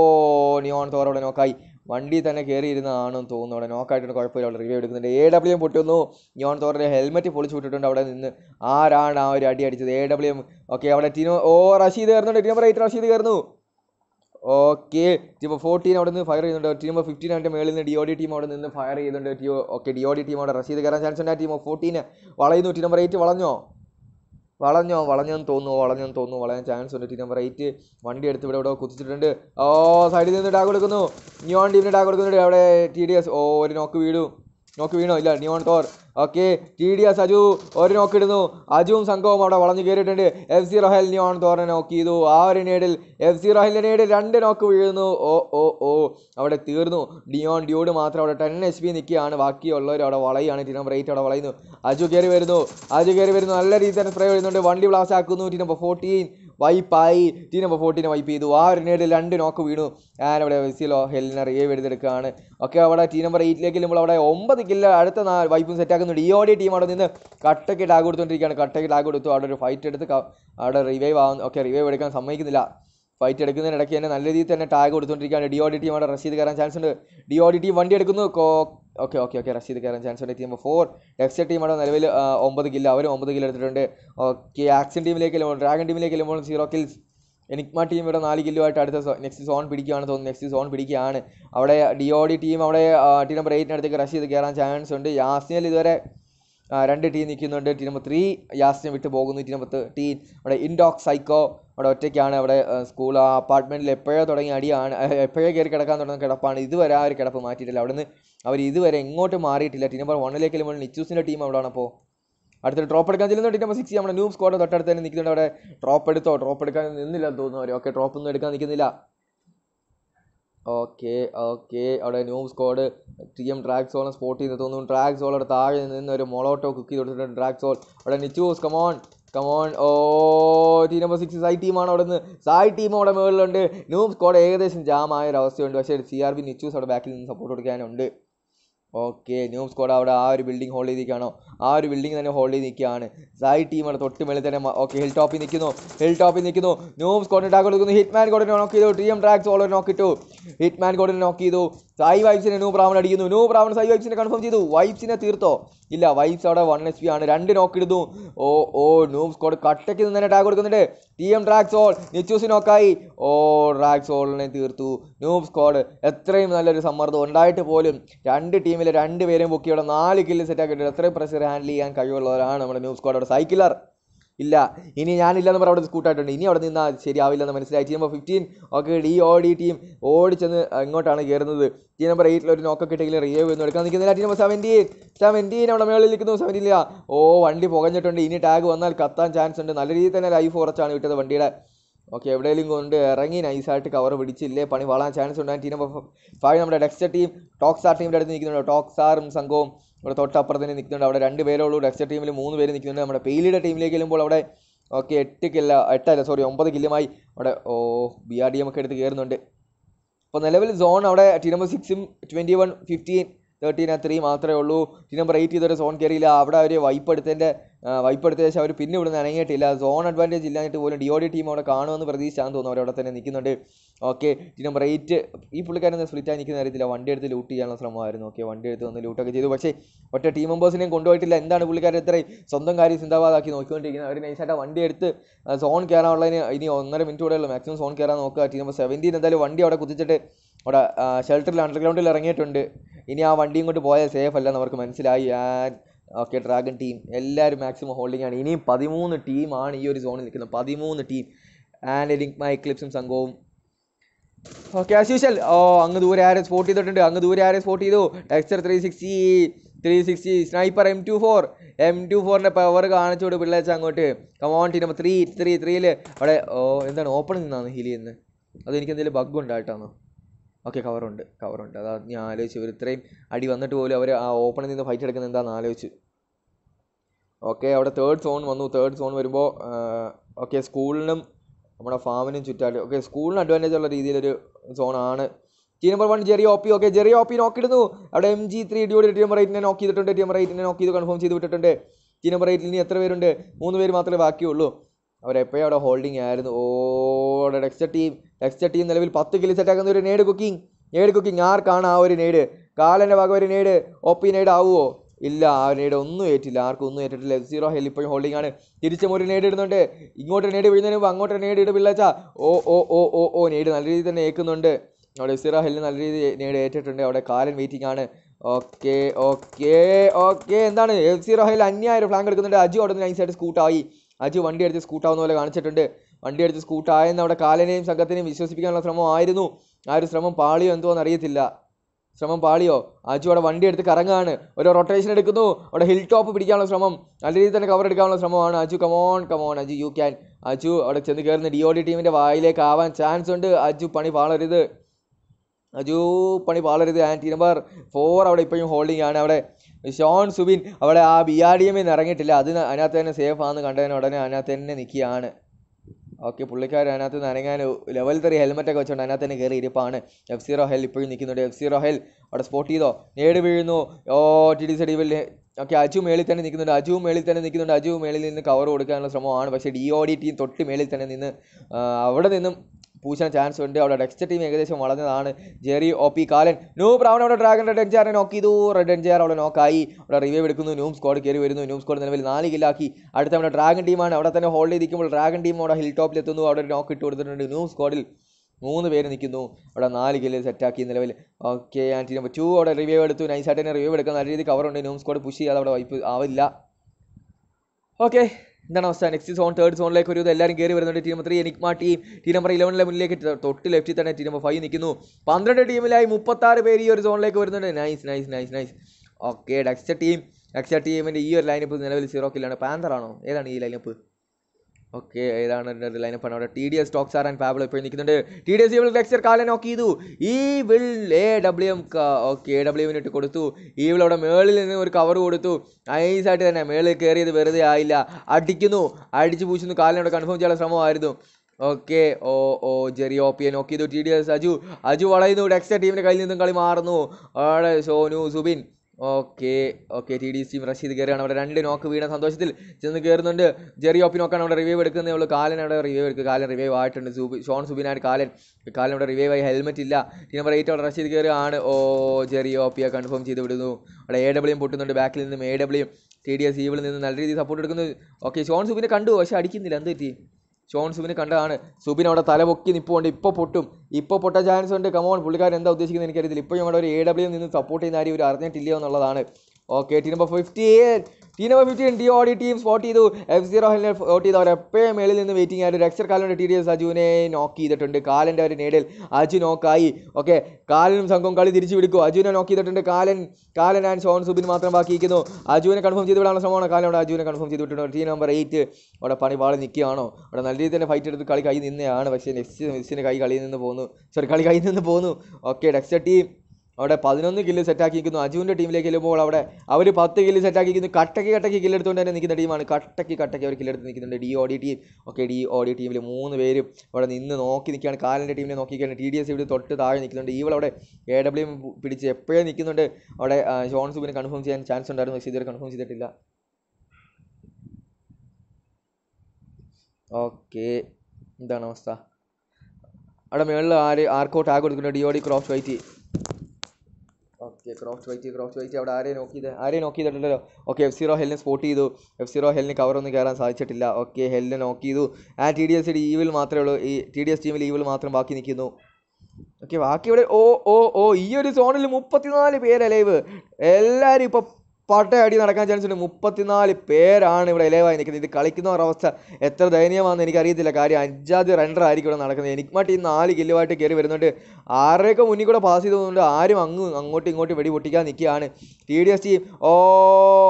നിയോൺ തോറോടെ നോക്കായി വണ്ടി തന്നെ കയറിയിരുന്നതാണെന്ന് തോന്നുന്നു അവിടെ നോക്കായിട്ടുണ്ട് കുഴപ്പമില്ല അവിടെ റിവ്യൂ എടുക്കുന്നുണ്ട് എ ഡബ്ല്യു എം പൊട്ടുന്നു ഞാൻ തോറിൻ്റെ ഹെൽമെറ്റ് പൊളിച്ച് വിട്ടിട്ടുണ്ട് അവിടെ നിന്ന് ആരാണ് ആ ഒരു അടി അടിച്ചത് എ ഡബ്ല്യു എം ഓക്കെ അവിടെ ടീനോ ഓ റഷീദ് കയറുന്നുണ്ട് ടീം നമ്പർ എയ്റ്റ് റഷീദ് കയറുന്നു ഓക്കെ ടീം ഫോർട്ടീൻ അവിടെ നിന്ന് ഫയർ ചെയ്യുന്നുണ്ട് ടീം ഫിഫ്റ്റീൻ ആയിട്ട് മേളിൽ നിന്ന് ഡി ഒ ഡി ടീം അവിടെ നിന്ന് ഫയർ ചെയ്യുന്നുണ്ട് team okay D O D team അവിടെ റഷീദ് കയറാൻ ചാൻസ് ഉണ്ട് ടീം ഫോർട്ടീൻ വളയുന്നു ടീം നമ്പർ എയ്റ്റ് വളഞ്ഞോ വളഞ്ഞോ വളഞ്ഞെന്ന് തോന്നുന്നു വളഞ്ഞെന്ന് തോന്നുന്നു വളയാൻ ചാൻസ് ഉണ്ട് ടീം നമ്പർ എയ്റ്റ് വണ്ടി എടുത്ത് ഇവിടെ ഇവിടെ കുത്തിച്ചിട്ടുണ്ട് ഓ സൈഡിൽ നിന്ന് ടാഗ് കൊടുക്കുന്നു നിയോൺ ടീമിന് ടാഗ് കൊടുക്കുന്നുണ്ട് അവിടെ ടി ഡി എസ് ഓ ഒരു നോക്ക് വീണു നോക്ക് വീണോ ഇല്ല നിയോൺ ടോർ ഓക്കെ ടി ഡി എസ് അജു ഒരു നോക്കിയിടുന്നു അജുവും സംഘവും അവിടെ വളഞ്ഞു കയറിയിട്ടുണ്ട് എഫ് സി റൊഹലിനെ ഓൺ തോരൻ നോക്കി ചെയ്തു ആ ഒരു നേടിൽ എഫ് സി റൊഹലിൻ്റെ നേടിൽ രണ്ട് നോക്ക് വീഴുന്നു ഓ ഓ ഓ അവിടെ തീർന്നു ഡിയോൺ ഡ്യൂഡ് മാത്രം അവിടെ ടെൻ എച്ച് പി നിൽക്കുകയാണ് ബാക്കിയുള്ളവർ അവിടെ വളയാണ് ടീനം റേറ്റ് അവിടെ വളയുന്നു അജു കയറി വരുന്നു അജു കയറി വരുന്നു നല്ല രീതിയിൽ സ്പ്രേ വരുന്നുണ്ട് വണ്ടി ബ്ലാസ്റ്റ് ആക്കുന്നു ടീനം ഫോർട്ടീൻ വൈപ്പായി ടീം നമ്പർ ഫോർട്ടീനെ വൈപ്പ് ചെയ്തു ആ ഒരു നേടി രണ്ട് നോക്ക് വീണു ഞാൻ അവിടെ വെസിലോ ഹെലിനർ ഏ എടുത്തെടുക്കുകയാണ് ഓക്കെ അവിടെ ടീം നമ്പർ എയ്റ്റിലേക്ക് നമ്മൾ അവിടെ ഒമ്പത് കില്ല അടുത്ത വൈപ്പും സെറ്റാക്കുന്നുണ്ട് ഈ e ഓടി ടീം അവിടെ നിന്ന് കട്ടയ്ക്ക് ടാഗ് കൊടുത്തുകൊണ്ടിരിക്കുകയാണ് കട്ടയ്ക്ക് ടാഗ് കൊടുത്തു അവിടെ ഒരു ഫൈറ്റ് എടുത്ത് അവിടെ റിവൈവ് ആവുന്ന ഓക്കെ റിവൈവ് എടുക്കാൻ സമ്മതിക്കുന്നില്ല ഫൈറ്റ് എടുക്കുന്നതിനിടയ്ക്ക് തന്നെ നല്ല രീതിയിൽ തന്നെ ടാഗ് കൊടുത്തുകൊണ്ടിരിക്കുകയാണ് ഡി ടി ടീമാണ് റഷീദ് കയറാൻ ചാൻസ് ഉണ്ട് ഡി ഓഡി ടീം വണ്ടി എടുക്കുന്നു ഓക്കെ ഓക്കെ ഓക്കെ റഷീദ് കയറാൻ ചാൻസ് ഉണ്ട് ടീം ഫോർ ടീം ടീമാണ് നിലവിൽ ഒമ്പത് കില്ല അവരും ഒമ്പത് കില്ല എടുത്തിട്ടുണ്ട് ഓക്കെ ആക്സൺ ടീമിലേക്ക് എല്ലുമ്പോൾ ഡ്രാഗൺ ടീമിലേക്ക് എല്ലുമ്പോൾ സീറോ കിൽസ് മാ ടീം ഇവിടെ നാല് കില്ലുമായിട്ട് അടുത്ത നെക്സ്റ്റ് സോൺ പിടിക്കുകയാണ് തോന്നുന്നു നെക്സ്റ്റ് സോൺ പിടിക്കുകയാണ് അവിടെ ഡി ഡി ടീം അവിടെ ടീം നമ്പർ എയ്റ്റിനടുത്തേക്ക് റഷ് ചെയ്ത് കയറാൻ ചാൻസ് ഉണ്ട് യാസ്നിയൽ ഇതുവരെ രണ്ട് ടീം നിൽക്കുന്നുണ്ട് ടീം നമ്പർ ത്രീ യാസിനെ വിട്ടു പോകുന്നു ടീം നമ്പർ ടീം അവിടെ ഇൻഡോക് സൈക്കോ അവിടെ ഒറ്റയ്ക്കാണ് അവിടെ സ്കൂൾ ആ അപ്പാർട്ട്മെൻറ്റിൽ എപ്പോഴോ തുടങ്ങിയ അടിയാണ് എപ്പോഴേ കയറി കിടക്കാൻ തുടങ്ങുന്ന കിടപ്പാണ് ഇതുവരെ ആ ഒരു കിടപ്പ് മാറ്റിയിട്ടില്ല നിന്ന് അവർ ഇതുവരെ എങ്ങോട്ട് മാറിയിട്ടില്ല ടീം നമ്പർ വണ്ണിലേക്ക് മുകളിൽ നിച്ചൂസിൻ്റെ ടീം അവിടെയാണ് അപ്പോൾ അടുത്ത ഡ്രോപ്പ് എടുക്കാൻ ചെല്ലുന്നുണ്ട് ടീം നമ്പർ സിക്സ് നമ്മുടെ ന്യൂ സ്കോഡ് തൊട്ടടുത്ത് തന്നെ നിൽക്കുന്നുണ്ട് അവിടെ ഡ്രോപ്പ് എടുത്തോ ഡ്രോപ്പ് എടുക്കാൻ നിന്നില്ല തോന്നുന്നു അവർ ഓക്കെ ഡ്രോപ്പ് ഒന്നും എടുക്കാൻ നിൽക്കുന്നില്ല ഓക്കേ ഓക്കേ അവിടെ ന്യൂ സ്ക്വാഡ് ടി എം ഡ്രാക്സോളെ സ്പോട്ട് ചെയ്ത് തോന്നുന്നു ഡ്രാക്സോൾ അവിടെ താഴെ നിന്ന് ഒരു മൊളോട്ടോ കുക്ക് ചെയ്ത് ട്രാക് സോൾ അവിടെ നിച്ചൂസ് കമോൺ കമോൺ ഓ ടി നമ്പർ സിക്സ് സായി ടീമാണ് അവിടെ നിന്ന് സായി ടീം അവിടെ മുകളിലുണ്ട് ന്യൂ സ്ക്വാഡ് ഏകദേശം ജാമായ ഒരു അവസ്ഥയുണ്ട് പക്ഷേ സി ആർ ബി നിച്ചൂസ് അവിടെ ബാക്കിൽ നിന്ന് സപ്പോർട്ട് കൊടുക്കാനുണ്ട് ഓക്കെ ന്യൂ സ്ക്വാഡ് അവിടെ ആ ഒരു ബിൽഡിംഗ് ഹോൾഡ് ചെയ്ത് നിൽക്കുകയാണോ ആ ഒരു ബിൽഡിംഗ് തന്നെ ഹോൾഡ് ചെയ്ത് നിൽക്കുകയാണ് സായി ടീമാണ് തൊട്ട് മേളിൽ തന്നെ ഓക്കെ ഹിൽ ടോപ്പിൽ നിൽക്കുന്നു ഹിൽ ടോപ്പിൽ നിൽക്കുന്നു ന്യൂ സ്ക്വാഡ് ടാക്ക് കൊടുക്കുന്നു ഹിറ്റ്മാൻ കോഡിനെ നോക്ക് ചെയ്തു ടി എം ട്രാക്സ് ഓളോ നോക്ക് ഹിറ്റ്മാൻ കോഡിനെ നോക്ക് ചെയ്തു സായി വൈബ്സിനെ നൂ ബ്രാവൺ അടിക്കുന്നു നൂ ബ്രാവൺ സായി വൈബ്സിനെ കൺഫേം ചെയ്തു വൈബ്സിനെ തീർത്തോ ഇല്ല വൈബ്സ് അവിടെ വൺ എസ് പി ആണ് രണ്ട് നോക്ക് ഇടുന്നു ഓ ഓ നൂ സ്കോഡ് കട്ടയ്ക്ക് നിന്ന് തന്നെ ടാഗ് കൊടുക്കുന്നുണ്ട് ടി എം ഓൾ നിച്ചൂസി നോക്കായി ഓ ഓളിനെ തീർത്തു നൂ സ്കോഡ് എത്രയും നല്ലൊരു സമ്മർദ്ദം ഉണ്ടായിട്ട് പോലും രണ്ട് ടീമിലെ രണ്ട് പേരെയും പൊക്കി നാല് കില്ല് സെറ്റാക്കിയിട്ട് എത്രയും പ്രഷർ ഹാൻഡിൽ ചെയ്യാൻ കഴിവുള്ളവരാണ് നമ്മുടെ നൂ സ്കോഡ് അവിടെ സൈക്കിളർ ഇല്ല ഇനി ഞാനില്ലെന്ന് പറഞ്ഞ അവിടെ സ്കൂട്ടായിട്ടുണ്ട് ഇനി അവിടെ നിന്നാൽ ശരിയാവില്ല എന്ന് മനസ്സിലായി team number fifteen okay D ഓടി ടീം ഓടിച്ചെന്ന് ഇങ്ങോട്ടാണ് കയറുന്നത് ടീം നമ്പർ എയ്റ്റിൽ ഒരു നോക്കൊക്കെ ഇട്ടെങ്കിൽ റിയേവ് എന്ന് എടുക്കാൻ നിൽക്കുന്നില്ല ടീം നമ്പർ സെവൻറ്റീൻ സെവൻറ്റീൻ അവിടെ മേളിൽ നിൽക്കുന്നു സെവൻറ്റീൻ ഓ വണ്ടി പുകഞ്ഞിട്ടുണ്ട് ഇനി ടാഗ് വന്നാൽ കത്താൻ ചാൻസ് ഉണ്ട് നല്ല രീതിയിൽ തന്നെ ലൈഫ് ഉറച്ചാണ് വിട്ടത് വണ്ടിയുടെ ഓക്കെ എവിടെയെങ്കിലും കൊണ്ട് ഇറങ്ങി നൈസായിട്ട് കവർ പിടിച്ചില്ലേ പണി വളരാൻ ചാൻസ് ഉണ്ടായിരുന്നു ടീം നമ്പർ ഫൈവ് നമ്മുടെ ഡെക്സ്റ്റർ ടീം ടോക്സാർ ടീമിൻ്റെ അടുത്ത് നിൽക്കുന്നുണ്ട് ടോക്സാറും സംഘവും ഇവിടെ തൊട്ടപ്പുറത്ത് തന്നെ നിൽക്കുന്നുണ്ട് അവിടെ രണ്ട് പേരേ ഉള്ളൂ ഡെക്സ്റ്റർ ടീമിൽ മൂന്ന് പേര് നിൽക്കുന്നുണ്ട് നമ്മുടെ പെയിലിയുടെ ടീമിലേക്ക് ചെല്ലുമ്പോൾ അവിടെ ഓക്കെ എട്ട് കില്ല എട്ടല്ല സോറി ഒമ്പത് കില്ലുമായി അവിടെ ഓ ബി ആർ ഡി എം ഒക്കെ എടുത്ത് കയറുന്നുണ്ട് അപ്പോൾ നിലവിൽ സോൺ അവിടെ ടീ നമ്പർ സിക്സും ട്വൻറ്റി വൺ ഫിഫ്റ്റീൻ തേർട്ടീൻ ആ ത്രീ മാത്രമേ ഉള്ളൂ ടീ നമ്പർ എയ്റ്റ് ഇതുവരെ സോൺ കയറിയില്ല അവിടെ ഒരു വൈപ്പ് എടുത്തതിൻ്റെ വൈപ്പ് എടുത്ത ശേഷം അവർ പിന്നെ ഇവിടുന്ന് ഇറങ്ങിയിട്ടില്ല സോൺ അഡ്വാൻറ്റേജ് ഇല്ലാഞ്ഞിട്ട് പോലും ഡി ഒ ഡി ടീം അവിടെ കാണുമെന്ന് പ്രതീക്ഷിച്ചാണെന്ന് തോന്നുന്നു അവരവിടെ തന്നെ നിൽക്കുന്നുണ്ട് ഓക്കെ ടീം നമ്പർ എയ്റ്റ് ഈ പുള്ളിക്കാരൻ ആയി നിൽക്കുന്ന അറിയത്തില്ല വണ്ടി എടുത്ത് ലൂട്ട് ചെയ്യാനുള്ള ശ്രമമായിരുന്നു ഓക്കെ വണ്ടി എടുത്ത് വന്ന് ലൂട്ടൊക്കെ ചെയ്തു പക്ഷേ ഒറ്റ ടീം മെമ്പേഴ്സിനെയും കൊണ്ടുപോയിട്ടില്ല എന്താണ് പുള്ളിക്കാരൻ ഇത്രയും സ്വന്തം കാര്യം ചിന്താവാതാക്കി നോക്കിക്കൊണ്ടിരിക്കുന്നത് അവർ നൈസായിട്ട് വണ്ടി എടുത്ത് സോൺ കയറാനുള്ളതിന് ഇനി ഒന്നര മിനിറ്റ് കൂടെ ഉള്ളൂ മാക്സിമം സോൺ കയറാൻ നോക്കുക ടീം നമ്പർ സെവൻറ്റീൻ എന്തായാലും വണ്ടി അവിടെ കുത്തിച്ചിട്ട് അവിടെ ഷെൽട്ടറിൽ അണ്ടർഗ്രൗണ്ടിൽ ഇറങ്ങിയിട്ടുണ്ട് ഇനി ആ വണ്ടിയും കൊണ്ട് പോയാൽ സേഫ് അല്ലെന്ന് അവർക്ക് മനസ്സിലായി ആൻഡ് ഓക്കെ ഡ്രാഗൺ ടീം എല്ലാവരും മാക്സിമം ഹോൾഡിംഗ് ആണ് ഇനിയും പതിമൂന്ന് ടീമാണ് ഈ ഒരു സോണിൽ നിൽക്കുന്നത് പതിമൂന്ന് ടീം ആൻഡ് മൈ ക്ലിപ്സും സംഘവും ഓക്കെ ആസ് യൂഷ്വൽ ഓ അങ്ങ് ദൂരെ ആരെ സ്പോട്ട് ചെയ്തിട്ടുണ്ട് അങ്ങ് ദൂരെ ആരെ സ്പോട്ട് ചെയ്തു Dexter three sixty three sixty sniper M two four M two ഫോറിൻ്റെ പവർ കാണിച്ചു കൊടു പിള്ളേച്ച അങ്ങോട്ട് കമോൺ നമ്പർ ത്രീ ത്രീ ത്രീയിൽ അവിടെ ഓ എന്താണ് ഓപ്പണിൽ നിന്നാണ് ഹീൽ ചെയ്യുന്നത് അത് എനിക്ക് എന്തെങ്കിലും ബഗ് ഉണ്ടായിട്ടാണോ ഓക്കെ കവറുണ്ട് കവറുണ്ട് അതാ ഞാൻ ആലോചിച്ചു ഇവർ ഇത്രയും അടി വന്നിട്ട് പോലും അവർ ആ ഓപ്പണിൽ നിന്ന് ഫൈറ്റ് എടുക്കുന്നത് എന്താണെന്ന് ആലോചിച്ചു ഓക്കെ അവിടെ തേർഡ് സോൺ വന്നു തേർഡ് സോൺ വരുമ്പോൾ ഓക്കെ സ്കൂളിനും നമ്മുടെ ഫാമിനും ചുറ്റാട്ട് ഓക്കെ സ്കൂളിന് അഡ്വാൻറ്റേജ് ഉള്ള രീതിയിലൊരു സോണാണ് ടീ നമ്പർ വൺ ജെറി ഓപ്പി ഓക്കെ ജെറി ഓപ്പി നോക്കിയിരുന്നു അവിടെ എം ജി ത്രീ ഡിയോട് ടി നമ്പർ എയ്റ്റിനെ നോക്കി ചെയ്തിട്ടുണ്ട് ടി നമ്പർ എയ്റ്റിനെ നോക്കി ചെയ്ത് കൺഫേം ചെയ്ത് വിട്ടിട്ടുണ്ട് ടി നമ്പർ എയ്റ്റിൽ ഇനി എത്ര പേരുണ്ട് മൂന്ന് പേര് മാത്രമേ ബാക്കിയുള്ളൂ അവരെപ്പോഴും അവിടെ ഹോൾഡിംഗ് ആയിരുന്നു ഓടെ ടെക്സ്റ്റർ ടീം ടെക്സ്റ്റ് ടീം നിലവിൽ പത്ത് കിലി സെറ്റാക്കുന്ന ഒരു നേട് കുക്കിംഗ് നേട് കുക്കിംഗ് ആർക്കാണ് ആ ഒരു നേട് കാലൻ്റെ ഭാഗം ഒരു നേട് ഒപ്പി നേട് ആവുമോ ഇല്ല ആ നേട് ഒന്നും ഏറ്റില്ല ആർക്കും ഒന്നും ഏറ്റിട്ടില്ല സീറോ ഹെൽ ഇപ്പോഴും ഹോൾഡിംഗ് ആണ് തിരിച്ചും ഒരു നേട് ഇടുന്നുണ്ട് ഇങ്ങോട്ട് നേട് വീഴുന്നതിന് മുമ്പ് അങ്ങോട്ട് നേട് ഇടും പിള്ളച്ച ഓ ഓ ഓ ഓ ഓ നേട് നല്ല രീതിയിൽ തന്നെ ഏൽക്കുന്നുണ്ട് അവിടെ സീറോ ഹെല്ലിന് നല്ല രീതിയിൽ നേട് ഏറ്റിട്ടുണ്ട് അവിടെ കാലൻ വെയിറ്റിംഗ് ആണ് ഓക്കെ ഓക്കെ ഓക്കെ എന്താണ് എഫ് സി റോഹയിൽ അന്യായ ഒരു ഫ്ലാങ്ക് എടുക്കുന്നുണ്ട് അജു അവിടെ നിന്ന് നൈസായിട്ട് സ്കൂട്ടായി അജു വണ്ടി എടുത്ത് സ്കൂട്ടാവുന്ന പോലെ കാണിച്ചിട്ടുണ്ട് വണ്ടിയടിച്ച് സ്കൂട്ടായെന്ന് അവിടെ കാലനെയും സംഘത്തിനെയും വിശ്വസിപ്പിക്കാനുള്ള ശ്രമമായിരുന്നു ആ ഒരു ശ്രമം പാളിയോ എന്തോ എന്നറിയത്തില്ല ശ്രമം പാളിയോ അജു അവിടെ വണ്ടി എടുത്ത് കറങ്ങാണ് ഒരു റൊട്ടേഷൻ എടുക്കുന്നു അവിടെ ഹിൽ ടോപ്പ് പിടിക്കാനുള്ള ശ്രമം നല്ല രീതിയിൽ തന്നെ കവർ എടുക്കാനുള്ള ശ്രമമാണ് അജു കമോൺ കമോൺ അജു യു ക്യാൻ അജു അവിടെ ചെന്ന് കയറുന്ന ഡി ഒ ഡി ടീമിൻ്റെ വായിലേക്ക് ആവാൻ ചാൻസ് ഉണ്ട് അജു പണി പാളരുത് അജു പണി പാളരുത് ആൻറ്റി നമ്പർ ഫോർ അവിടെ ഇപ്പോഴും ഹോൾഡിംഗ് ആണ് അവിടെ ഷോൺ സുബിൻ അവിടെ ആ ബി ആർ ഡി എമ്മിൽ നിന്ന് ഇറങ്ങിയിട്ടില്ല അതിന് അതിനകത്ത് തന്നെ സേഫ് ആണെന്ന് കണ്ടതിന് ഉടനെ അതിനകത്ത് തന്നെ നിൽക്കുകയാണ് ഓക്കെ പുള്ളിക്കാരൻ അതിനകത്ത് നനങ്ങാൻ ലെവൽ ത്രീ ഹെൽമെറ്റൊക്കെ വെച്ചുകൊണ്ട് അതിനകത്ത് തന്നെ കയറി ഇരിപ്പാണ് എഫ് സീറോ ഹെൽ ഇപ്പോഴും നിൽക്കുന്നുണ്ട് എഫ് സീറോ ഹെൽ അവിടെ സ്പോട്ട് ചെയ്തോ നേട് വീഴുന്നു ഓ ടി ഡി സൈഡ് ഓക്കെ അജു മേളിൽ തന്നെ നിൽക്കുന്നുണ്ട് അജു മേളിൽ തന്നെ നിൽക്കുന്നുണ്ട് അജു മേളിൽ നിന്ന് കവർ കൊടുക്കാനുള്ള ശ്രമമാണ് പക്ഷേ ഡി ഒ ഡി ടീം തൊട്ട് മേളിൽ തന്നെ നിന്ന് അവിടെ നിന്നും പൂശാൻ ചാൻസ് ഉണ്ട് അവിടെ ഡെക്സ്റ്റ് ടീം ഏകദേശം വളഞ്ഞതാണ് ജെറി ഒ പി കാലൻ ന്യൂ ബ്രൗൺ അവിടെ ഡ്രാഗൺ റെഡ് എൻജാറിനെ നോക്കി ചെയ്തു റെഡ് എൻജാർ അവിടെ നോക്കായി അവിടെ റിവൈവ് എടുക്കുന്നു ന്യൂ സ്കോഡ് കയറി വരുന്നു ന്യൂ സ്കോഡ് നിലവിൽ നാല് കില്ലാക്കി അടുത്ത അവിടെ ഡ്രാഗൺ ടീമാണ് അവിടെ തന്നെ ഹോൾഡ് ചെയ്തിരിക്കുമ്പോൾ ഡ്രാഗൺ ടീം അവിടെ ഹിൽ ടോപ്പിൽ എത്തുന്നു അവിടെ ഒരു നോക്ക് ഇട്ട് കൊടുത്തിട്ടുണ്ട് ന്യൂ സ്കോഡിൽ മൂന്ന് പേര് നിൽക്കുന്നു അവിടെ നാല് കില്ല് സെറ്റാക്കി നിലവിൽ ഓക്കെ ആൻറ്റി നമ്പർ ടു അവിടെ റിവ്യൂ എടുത്തു നൈസായിട്ട് തന്നെ റിവ്യൂ എടുക്കാൻ നല്ല രീതിയിൽ കവറുണ്ട് ന്യൂ സ്കോഡ് പുഷ് ചെയ്യാതെ അവിടെ വൈപ്പ് ആവില്ല ഓക്കെ എന്താണ് അവസ്ഥ നെക്സ്റ്റ് സോൺ തേർഡ് സോണിലേക്ക് ഒരു എല്ലാവരും കയറി വരുന്നുണ്ട് ടീം ത്രീ മാ ടീം ടീം നമ്പർ ഇലവനിലെ മുന്നിലേക്ക് തൊട്ട് ലെഫ്റ്റിൽ തന്നെ ടീം നമ്പർ ഫൈവ് നിൽക്കുന്നു പന്ത്രണ്ട് ടീമിലായി മുപ്പത്താറ് പേര് ഈ ഒരു സോണിലേക്ക് വരുന്നുണ്ട് nice nice nice nice okay ഡെക്സ്റ്റ് ടീം ഡെക്സ്റ്റ് ടീമിൻ്റെ ഈ ഒരു ലൈനപ്പ് നിലവിൽ സീറോ കില്ലാണ് പാന്തറാണോ ഏതാണ് ഈ ലൈനപ്പ് ഓക്കെ ഏതാണ് റെഡ് ലൈൻ പണം അവിടെ T D S R and Pablo ഇപ്പോൾ നിൽക്കുന്നുണ്ട് T D S evil flexer കാലം നോക്കി ചെയ്തു evil A W M okay A W ഇട്ട് കൊടുത്തു ഈ വിളവിടെ മേളിൽ നിന്ന് ഒരു കവർ കൊടുത്തു ഐസായിട്ട് തന്നെ മേളിൽ കയറിയത് വെറുതെ ആയില്ല അടിക്കുന്നു അടിച്ചു പൂശുന്നു കാലിനോട് കൺഫേം ചെയ്യാനുള്ള ശ്രമമായിരുന്നു ഓക്കെ ഓ ഓ ജെറി ഓപ്പിയൻ നോക്കി ചെയ്തു T D S Aju Aju വളയുന്നു ഡെക്സ്റ്റ ടീമിൻ്റെ കയ്യിൽ നിന്നും കളി മാറുന്നു അവിടെ Sonu Subin okay okay T D C Rasheed കയറുകയാണ് അവിടെ രണ്ട് നോക്ക് വീണ സന്തോഷത്തിൽ ചെന്ന് കയറുന്നുണ്ട് ജെറി ഓപ്പി നോക്കാണ് അവിടെ റിവൈവ് എടുക്കുന്നേ ഉള്ളൂ കാലൻ അവിടെ റിവൈവ് എടുക്കുക കാലൻ റിവൈവ് ആയിട്ടുണ്ട് സൂബി ഷോൺ സുബിനായിട്ട് കാലൻ കാലൻ അവിടെ റിവൈവ് ആയി ഹെൽമെറ്റ് ഇല്ല ടീ നമ്പർ എയ്റ്റ് അവിടെ റഷീദ് കയറുകയാണ് ഓ ജെറി ഓപ്പിയെ കൺഫേം ചെയ്ത് വിടുന്നു അവിടെ എ ഡബ്ല്യൂ പൊട്ടുന്നുണ്ട് ബാക്കിൽ നിന്നും A W T D S ഇവിടെ നിന്ന് നല്ല രീതിയിൽ സപ്പോർട്ട് എടുക്കുന്നു ഓക്കെ ഷോൺ സുബിനെ കണ്ടു പക്ഷേ അടിക്കുന്നില്ല എന്ത് പറ്റി ഷോൺ സുബിനെ കണ്ടതാണ് സുബിൻ അവിടെ തലപൊക്കി നിൽപ്പുണ്ട് ഇപ്പോൾ പൊട്ടും ഇപ്പോൾ പൊട്ട ചാൻസ് ഉണ്ട് കമോൺ പുള്ളിക്കാരൻ എന്താ ഉദ്ദേശിക്കുന്നത് എനിക്കറിയത്തില്ല ഇപ്പോൾ ഞങ്ങളുടെ ഒരു എ ഡബ്ല്യു നിന്ന് സപ്പോർട്ട് ചെയ്യുന്ന ആരും ഒരു അറിഞ്ഞിട്ടില്ല എന്നുള്ളതാണ് okay team number fifty eight team number fifteen D O D team spot ചെയ്തു എഫ് സീറോ റോഹലിനെ സ്പോട്ട് ചെയ്ത് എപ്പോഴും മേളിൽ നിന്ന് വെയിറ്റിംഗ് ആയിട്ട് രക്ഷർ കാലിൻ്റെ ടി ഡി എസ് അജുവിനെ നോക്ക് ചെയ്തിട്ടുണ്ട് കാലിൻ്റെ ഒരു നേടിൽ അജു നോക്കായി ഓക്കെ കാലിനും സംഘവും കളി തിരിച്ചു പിടിക്കും അജുവിനെ നോക്ക് ചെയ്തിട്ടുണ്ട് കാലൻ കാലൻ ആൻഡ് സോൺ സുബിൻ മാത്രം ബാക്കിയിരിക്കുന്നു അജുവിനെ കൺഫേം ചെയ്ത് വിടാനുള്ള ശ്രമമാണ് കാലം അവിടെ അജുവിനെ കൺഫേം ചെയ്ത് വിട്ടിട്ടുണ്ട് ടീ നമ്പർ എയ്റ്റ് അവിടെ പണി പാളി നിൽക്കുകയാണോ അവിടെ നല്ല രീതിയിൽ തന്നെ ഫൈറ്റ് എടുത്ത് കളി കൈ നിന്നെയാണ് പക്ഷേ നെക്സ്റ്റ് മെസ്സിൻ്റെ കൈ കളിയിൽ നിന്ന് പോകുന്നു സോറി കളി കൈ നിന്ന് പോകുന്നു ഓക്കെ നെക്സ്റ്റ് ടീം അവിടെ പതിനൊന്ന് കില്ല് സെറ്റാക്കിയിരിക്കുന്നു അജുവിൻ്റെ ടീമിലേക്ക് ചെല്ലുമ്പോൾ അവിടെ അവർ പത്ത് കില്ല് സെറ്റാക്കിയിരിക്കുന്നു കട്ടക്ക് കട്ടക്ക് കില്ലെടുത്തുകൊണ്ട് തന്നെ നിൽക്കുന്ന ടീമാണ് കട്ടക്ക് കട്ടക്ക് അവർ കില്ലെടുത്ത് നിൽക്കുന്നുണ്ട് D O D team okay D O D ടീമിൽ മൂന്ന് പേരും അവിടെ നിന്ന് നോക്കി നിൽക്കുകയാണ് കാലിൻ്റെ ടീമിനെ നോക്കിയിരിക്കുകയാണ് ടി ഡി എസ് ഇവിടെ തൊട്ട് താഴെ നിൽക്കുന്നുണ്ട് ഈവളവിടെ എ ഡബ്ല്യു പിടിച്ച് എപ്പോഴേ നിൽക്കുന്നുണ്ട് അവിടെ ജോൺസ് പിന്നെ കൺഫേം ചെയ്യാൻ ചാൻസ് ഉണ്ടായിരുന്നു പക്ഷേ ഇതുവരെ കൺഫേം ചെയ്തിട്ടില്ല ഓക്കെ എന്താണ് അവസ്ഥ അവിടെ മുകളിൽ ആര് ആർക്കോ ടാഗ് കൊടുക്കുന്നുണ്ട് D O D cross white okay croft white croft white അവിടെ ആരെയും നോക്കി ആരെയും നോക്കി ചെയ്തിട്ടില്ലല്ലോ ഓക്കെ എഫ് സീറോ ഹെല്ലിന് സ്പോട്ട് ചെയ്തു എഫ് സീറോ ഹെല്ലിന് കവറൊന്നും കയറാൻ സാധിച്ചിട്ടില്ല ഓക്കെ ഹെല്ലിന് നോക്കി ചെയ്തു ആ ടി ഡി എസ് ഈവിൽ മാത്രമേ ഉള്ളൂ ഈ ടി ഡി എസ് ടീമിൽ ഈവിൽ മാത്രം ബാക്കി നിൽക്കുന്നു ഓക്കെ ബാക്കി ഇവിടെ ഓ ഓ ഓ ഈ ഒരു സോണിൽ മുപ്പത്തിനാല് പേരല്ലേ ഇവ് എല്ലാവരും ഇപ്പം അടി നടക്കാൻ ചാൻസ് ഉണ്ട് മുപ്പത്തിനാല് പേരാണ് ഇവിടെ ഇലവായി നിൽക്കുന്നത് ഇത് കളിക്കുന്ന അവസ്ഥ എത്ര ദയനീയമാണെന്ന് എനിക്കറിയത്തില്ല കാര്യം അഞ്ചാമത് റണ്ണർ ആയിരിക്കും ഇവിടെ നടക്കുന്നത് എനിക്മ ടീം നാല് കില്ലുമായിട്ട് കയറി വരുന്നുണ്ട് ആരുടെയൊക്കെ മുന്നിൽ കൂടെ പാസ് പോകുന്നുണ്ട് ആരും അങ്ങ് അങ്ങോട്ടും ഇങ്ങോട്ടും വെടി പൊട്ടിക്കാൻ നിൽക്കുകയാണ് ടി ഡി എസ് ടീം ഓ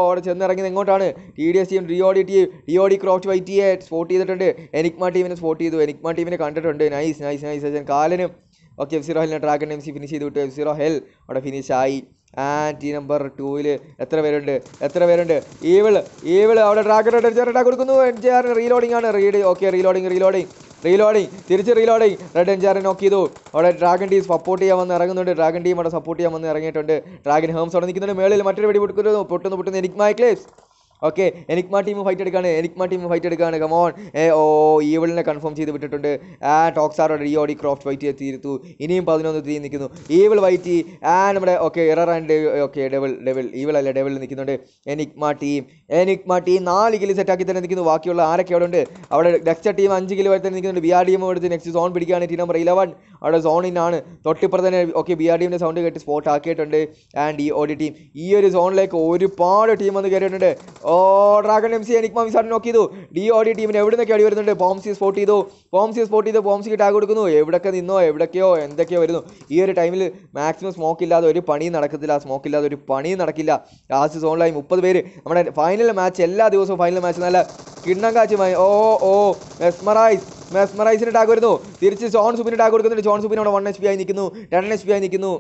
അവിടെ ചെന്നിറങ്ങിയത് എങ്ങോട്ടാണ് T D S team D O D team D D croft വൈറ്റിയെ സ്പോർട്ട് ചെയ്തിട്ടുണ്ട് എനിക്മ ടീമിനെ സ്പോർട്ട് ചെയ്തു എനിക്മ ടീമിനെ കണ്ടിട്ടുണ്ട് നൈസ് നൈസ് നൈസ് കാലിനും okay F zero hell dragon M C finish ചെയ്ത് വിട്ടു എഫ് സീറോ ഹെൽ അവിടെ ഫിനിഷ് ആയി ആൻഡ് ഈ നമ്പർ ടൂവിൽ എത്ര പേരുണ്ട് എത്ര പേരുണ്ട് ഈവിൾ ഈവിൾ അവിടെ ഡ്രാഗൺ അറ്റാക്ക് കൊടുക്കുന്നു റീലോഡിംഗ് ആണ് read okay reloading reloading reloading തിരിച്ച് റീലോഡിങ് റെഡ് എൻജാറിനെ നോക്കി ചെയ്തു അവിടെ ഡ്രാഗൺ ടീം സപ്പോർട്ട് ചെയ്യാൻ വന്ന് ഇറങ്ങുന്നുണ്ട് ഡ്രാഗൺ ടീം അവിടെ സപ്പോർട്ട് ചെയ്യാൻ വന്ന് ഇറങ്ങിയിട്ടുണ്ട് ഡ്രാഗൺ ഹേംസ് അവിടെ നിൽക്കുന്നുണ്ട് മേളിൽ മറ്റൊരു വെടി കൊടുക്കുന്നു പൊട്ടുന്നു പൊട്ടുന്നു എനിക്ക് മൈക്ലേസ് ഓക്കെ എനിക്മ ടീം ഫൈറ്റ് എടുക്കാണ് എനിക്മ ടീം ഫൈറ്റ് എടുക്കാണ് കമോൺ ഏ ഓ ഈവിളിനെ കൺഫേം ചെയ്ത് വിട്ടിട്ടുണ്ട് ആ ടോക്സാറോ ഡി ഓടി ക്രോഫ്റ്റ് വൈറ്റ് എത്തിയിരുന്നു ഇനിയും പതിനൊന്ന് തീ നിൽക്കുന്നു ഈവിൾ വൈറ്റി ആ നമ്മുടെ okay error and okay devil devil evil അല്ല ഡെവിൾ നിൽക്കുന്നുണ്ട് എനിക്മ ടീം എനിക്മ ടീം നാല് കിലി സെറ്റാക്കി തന്നെ നിൽക്കുന്നു ബാക്കിയുള്ള ആരൊക്കെ അവിടെ ഉണ്ട് അവിടെ നെക്സ്റ്റ് ടീം അഞ്ച് കിലോ വരെ തന്നെ നിൽക്കുന്നുണ്ട് ബി ആർ ഡി എം എടുത്ത് നെക്സ്റ്റ് സോൺ പിടിക്കുകയാണ് ടീം നമ്പർ ഇലവൻ അവിടെ സോണിനാണ് തൊട്ടിപ്പുറത്ത് തന്നെ ഓക്കെ ബി ആർ ഡി എമ്മിൻ്റെ സൗണ്ട് കേട്ട് സ്പോട്ട് ആക്കിയിട്ടുണ്ട് ആൻഡ് ഈ ഓടി ടീം ഈ ഒരു സോണിലേക്ക് ഒരുപാട് ടീം വന്ന് കയറിയിട്ടുണ്ട് ഓ ഡ്രാഗൺ എം സി എനിക്ക് മാമി സാറിന് നോക്കി ചെയ്തു ഡി ഒ ഡി ടീമിന് എവിടെ നിന്നൊക്കെ അടി വരുന്നുണ്ട് ബോംസി സ്പോട്ട് ചെയ്തു ബോംസി സ്പോട്ട് ചെയ്തു പോംസിക്ക് ടാഗ് കൊടുക്കുന്നു എവിടെയൊക്കെ നിന്നോ എവിടെയൊക്കെയോ എന്തൊക്കെയോ വരുന്നു ഈ ഒരു ടൈമിൽ മാക്സിമം സ്മോക്ക് ഇല്ലാതെ ഒരു പണി നടക്കത്തില്ല സ്മോക്ക് ഇല്ലാതെ ഒരു പണി നടക്കില്ല ലാസ്റ്റ് സോണിലായി മുപ്പത് പേര് നമ്മുടെ ഫൈനൽ മാച്ച് എല്ലാ ദിവസവും ഫൈനൽ മാച്ച് നല്ല കിണ്ണം കാച്ചി ഓ ഓ മെസ്മറൈസ് മെസ്മറൈസിന് ടാഗ് വരുന്നു തിരിച്ച് സോൺ സുബിന് ടാഗ് കൊടുക്കുന്നുണ്ട് സോൺ സുബിന് അവിടെ വൺ എച്ച് പി ആയി നിൽക്കുന്നു രണ്ട് എച്ച് പി ആയി നിൽക്കുന്നു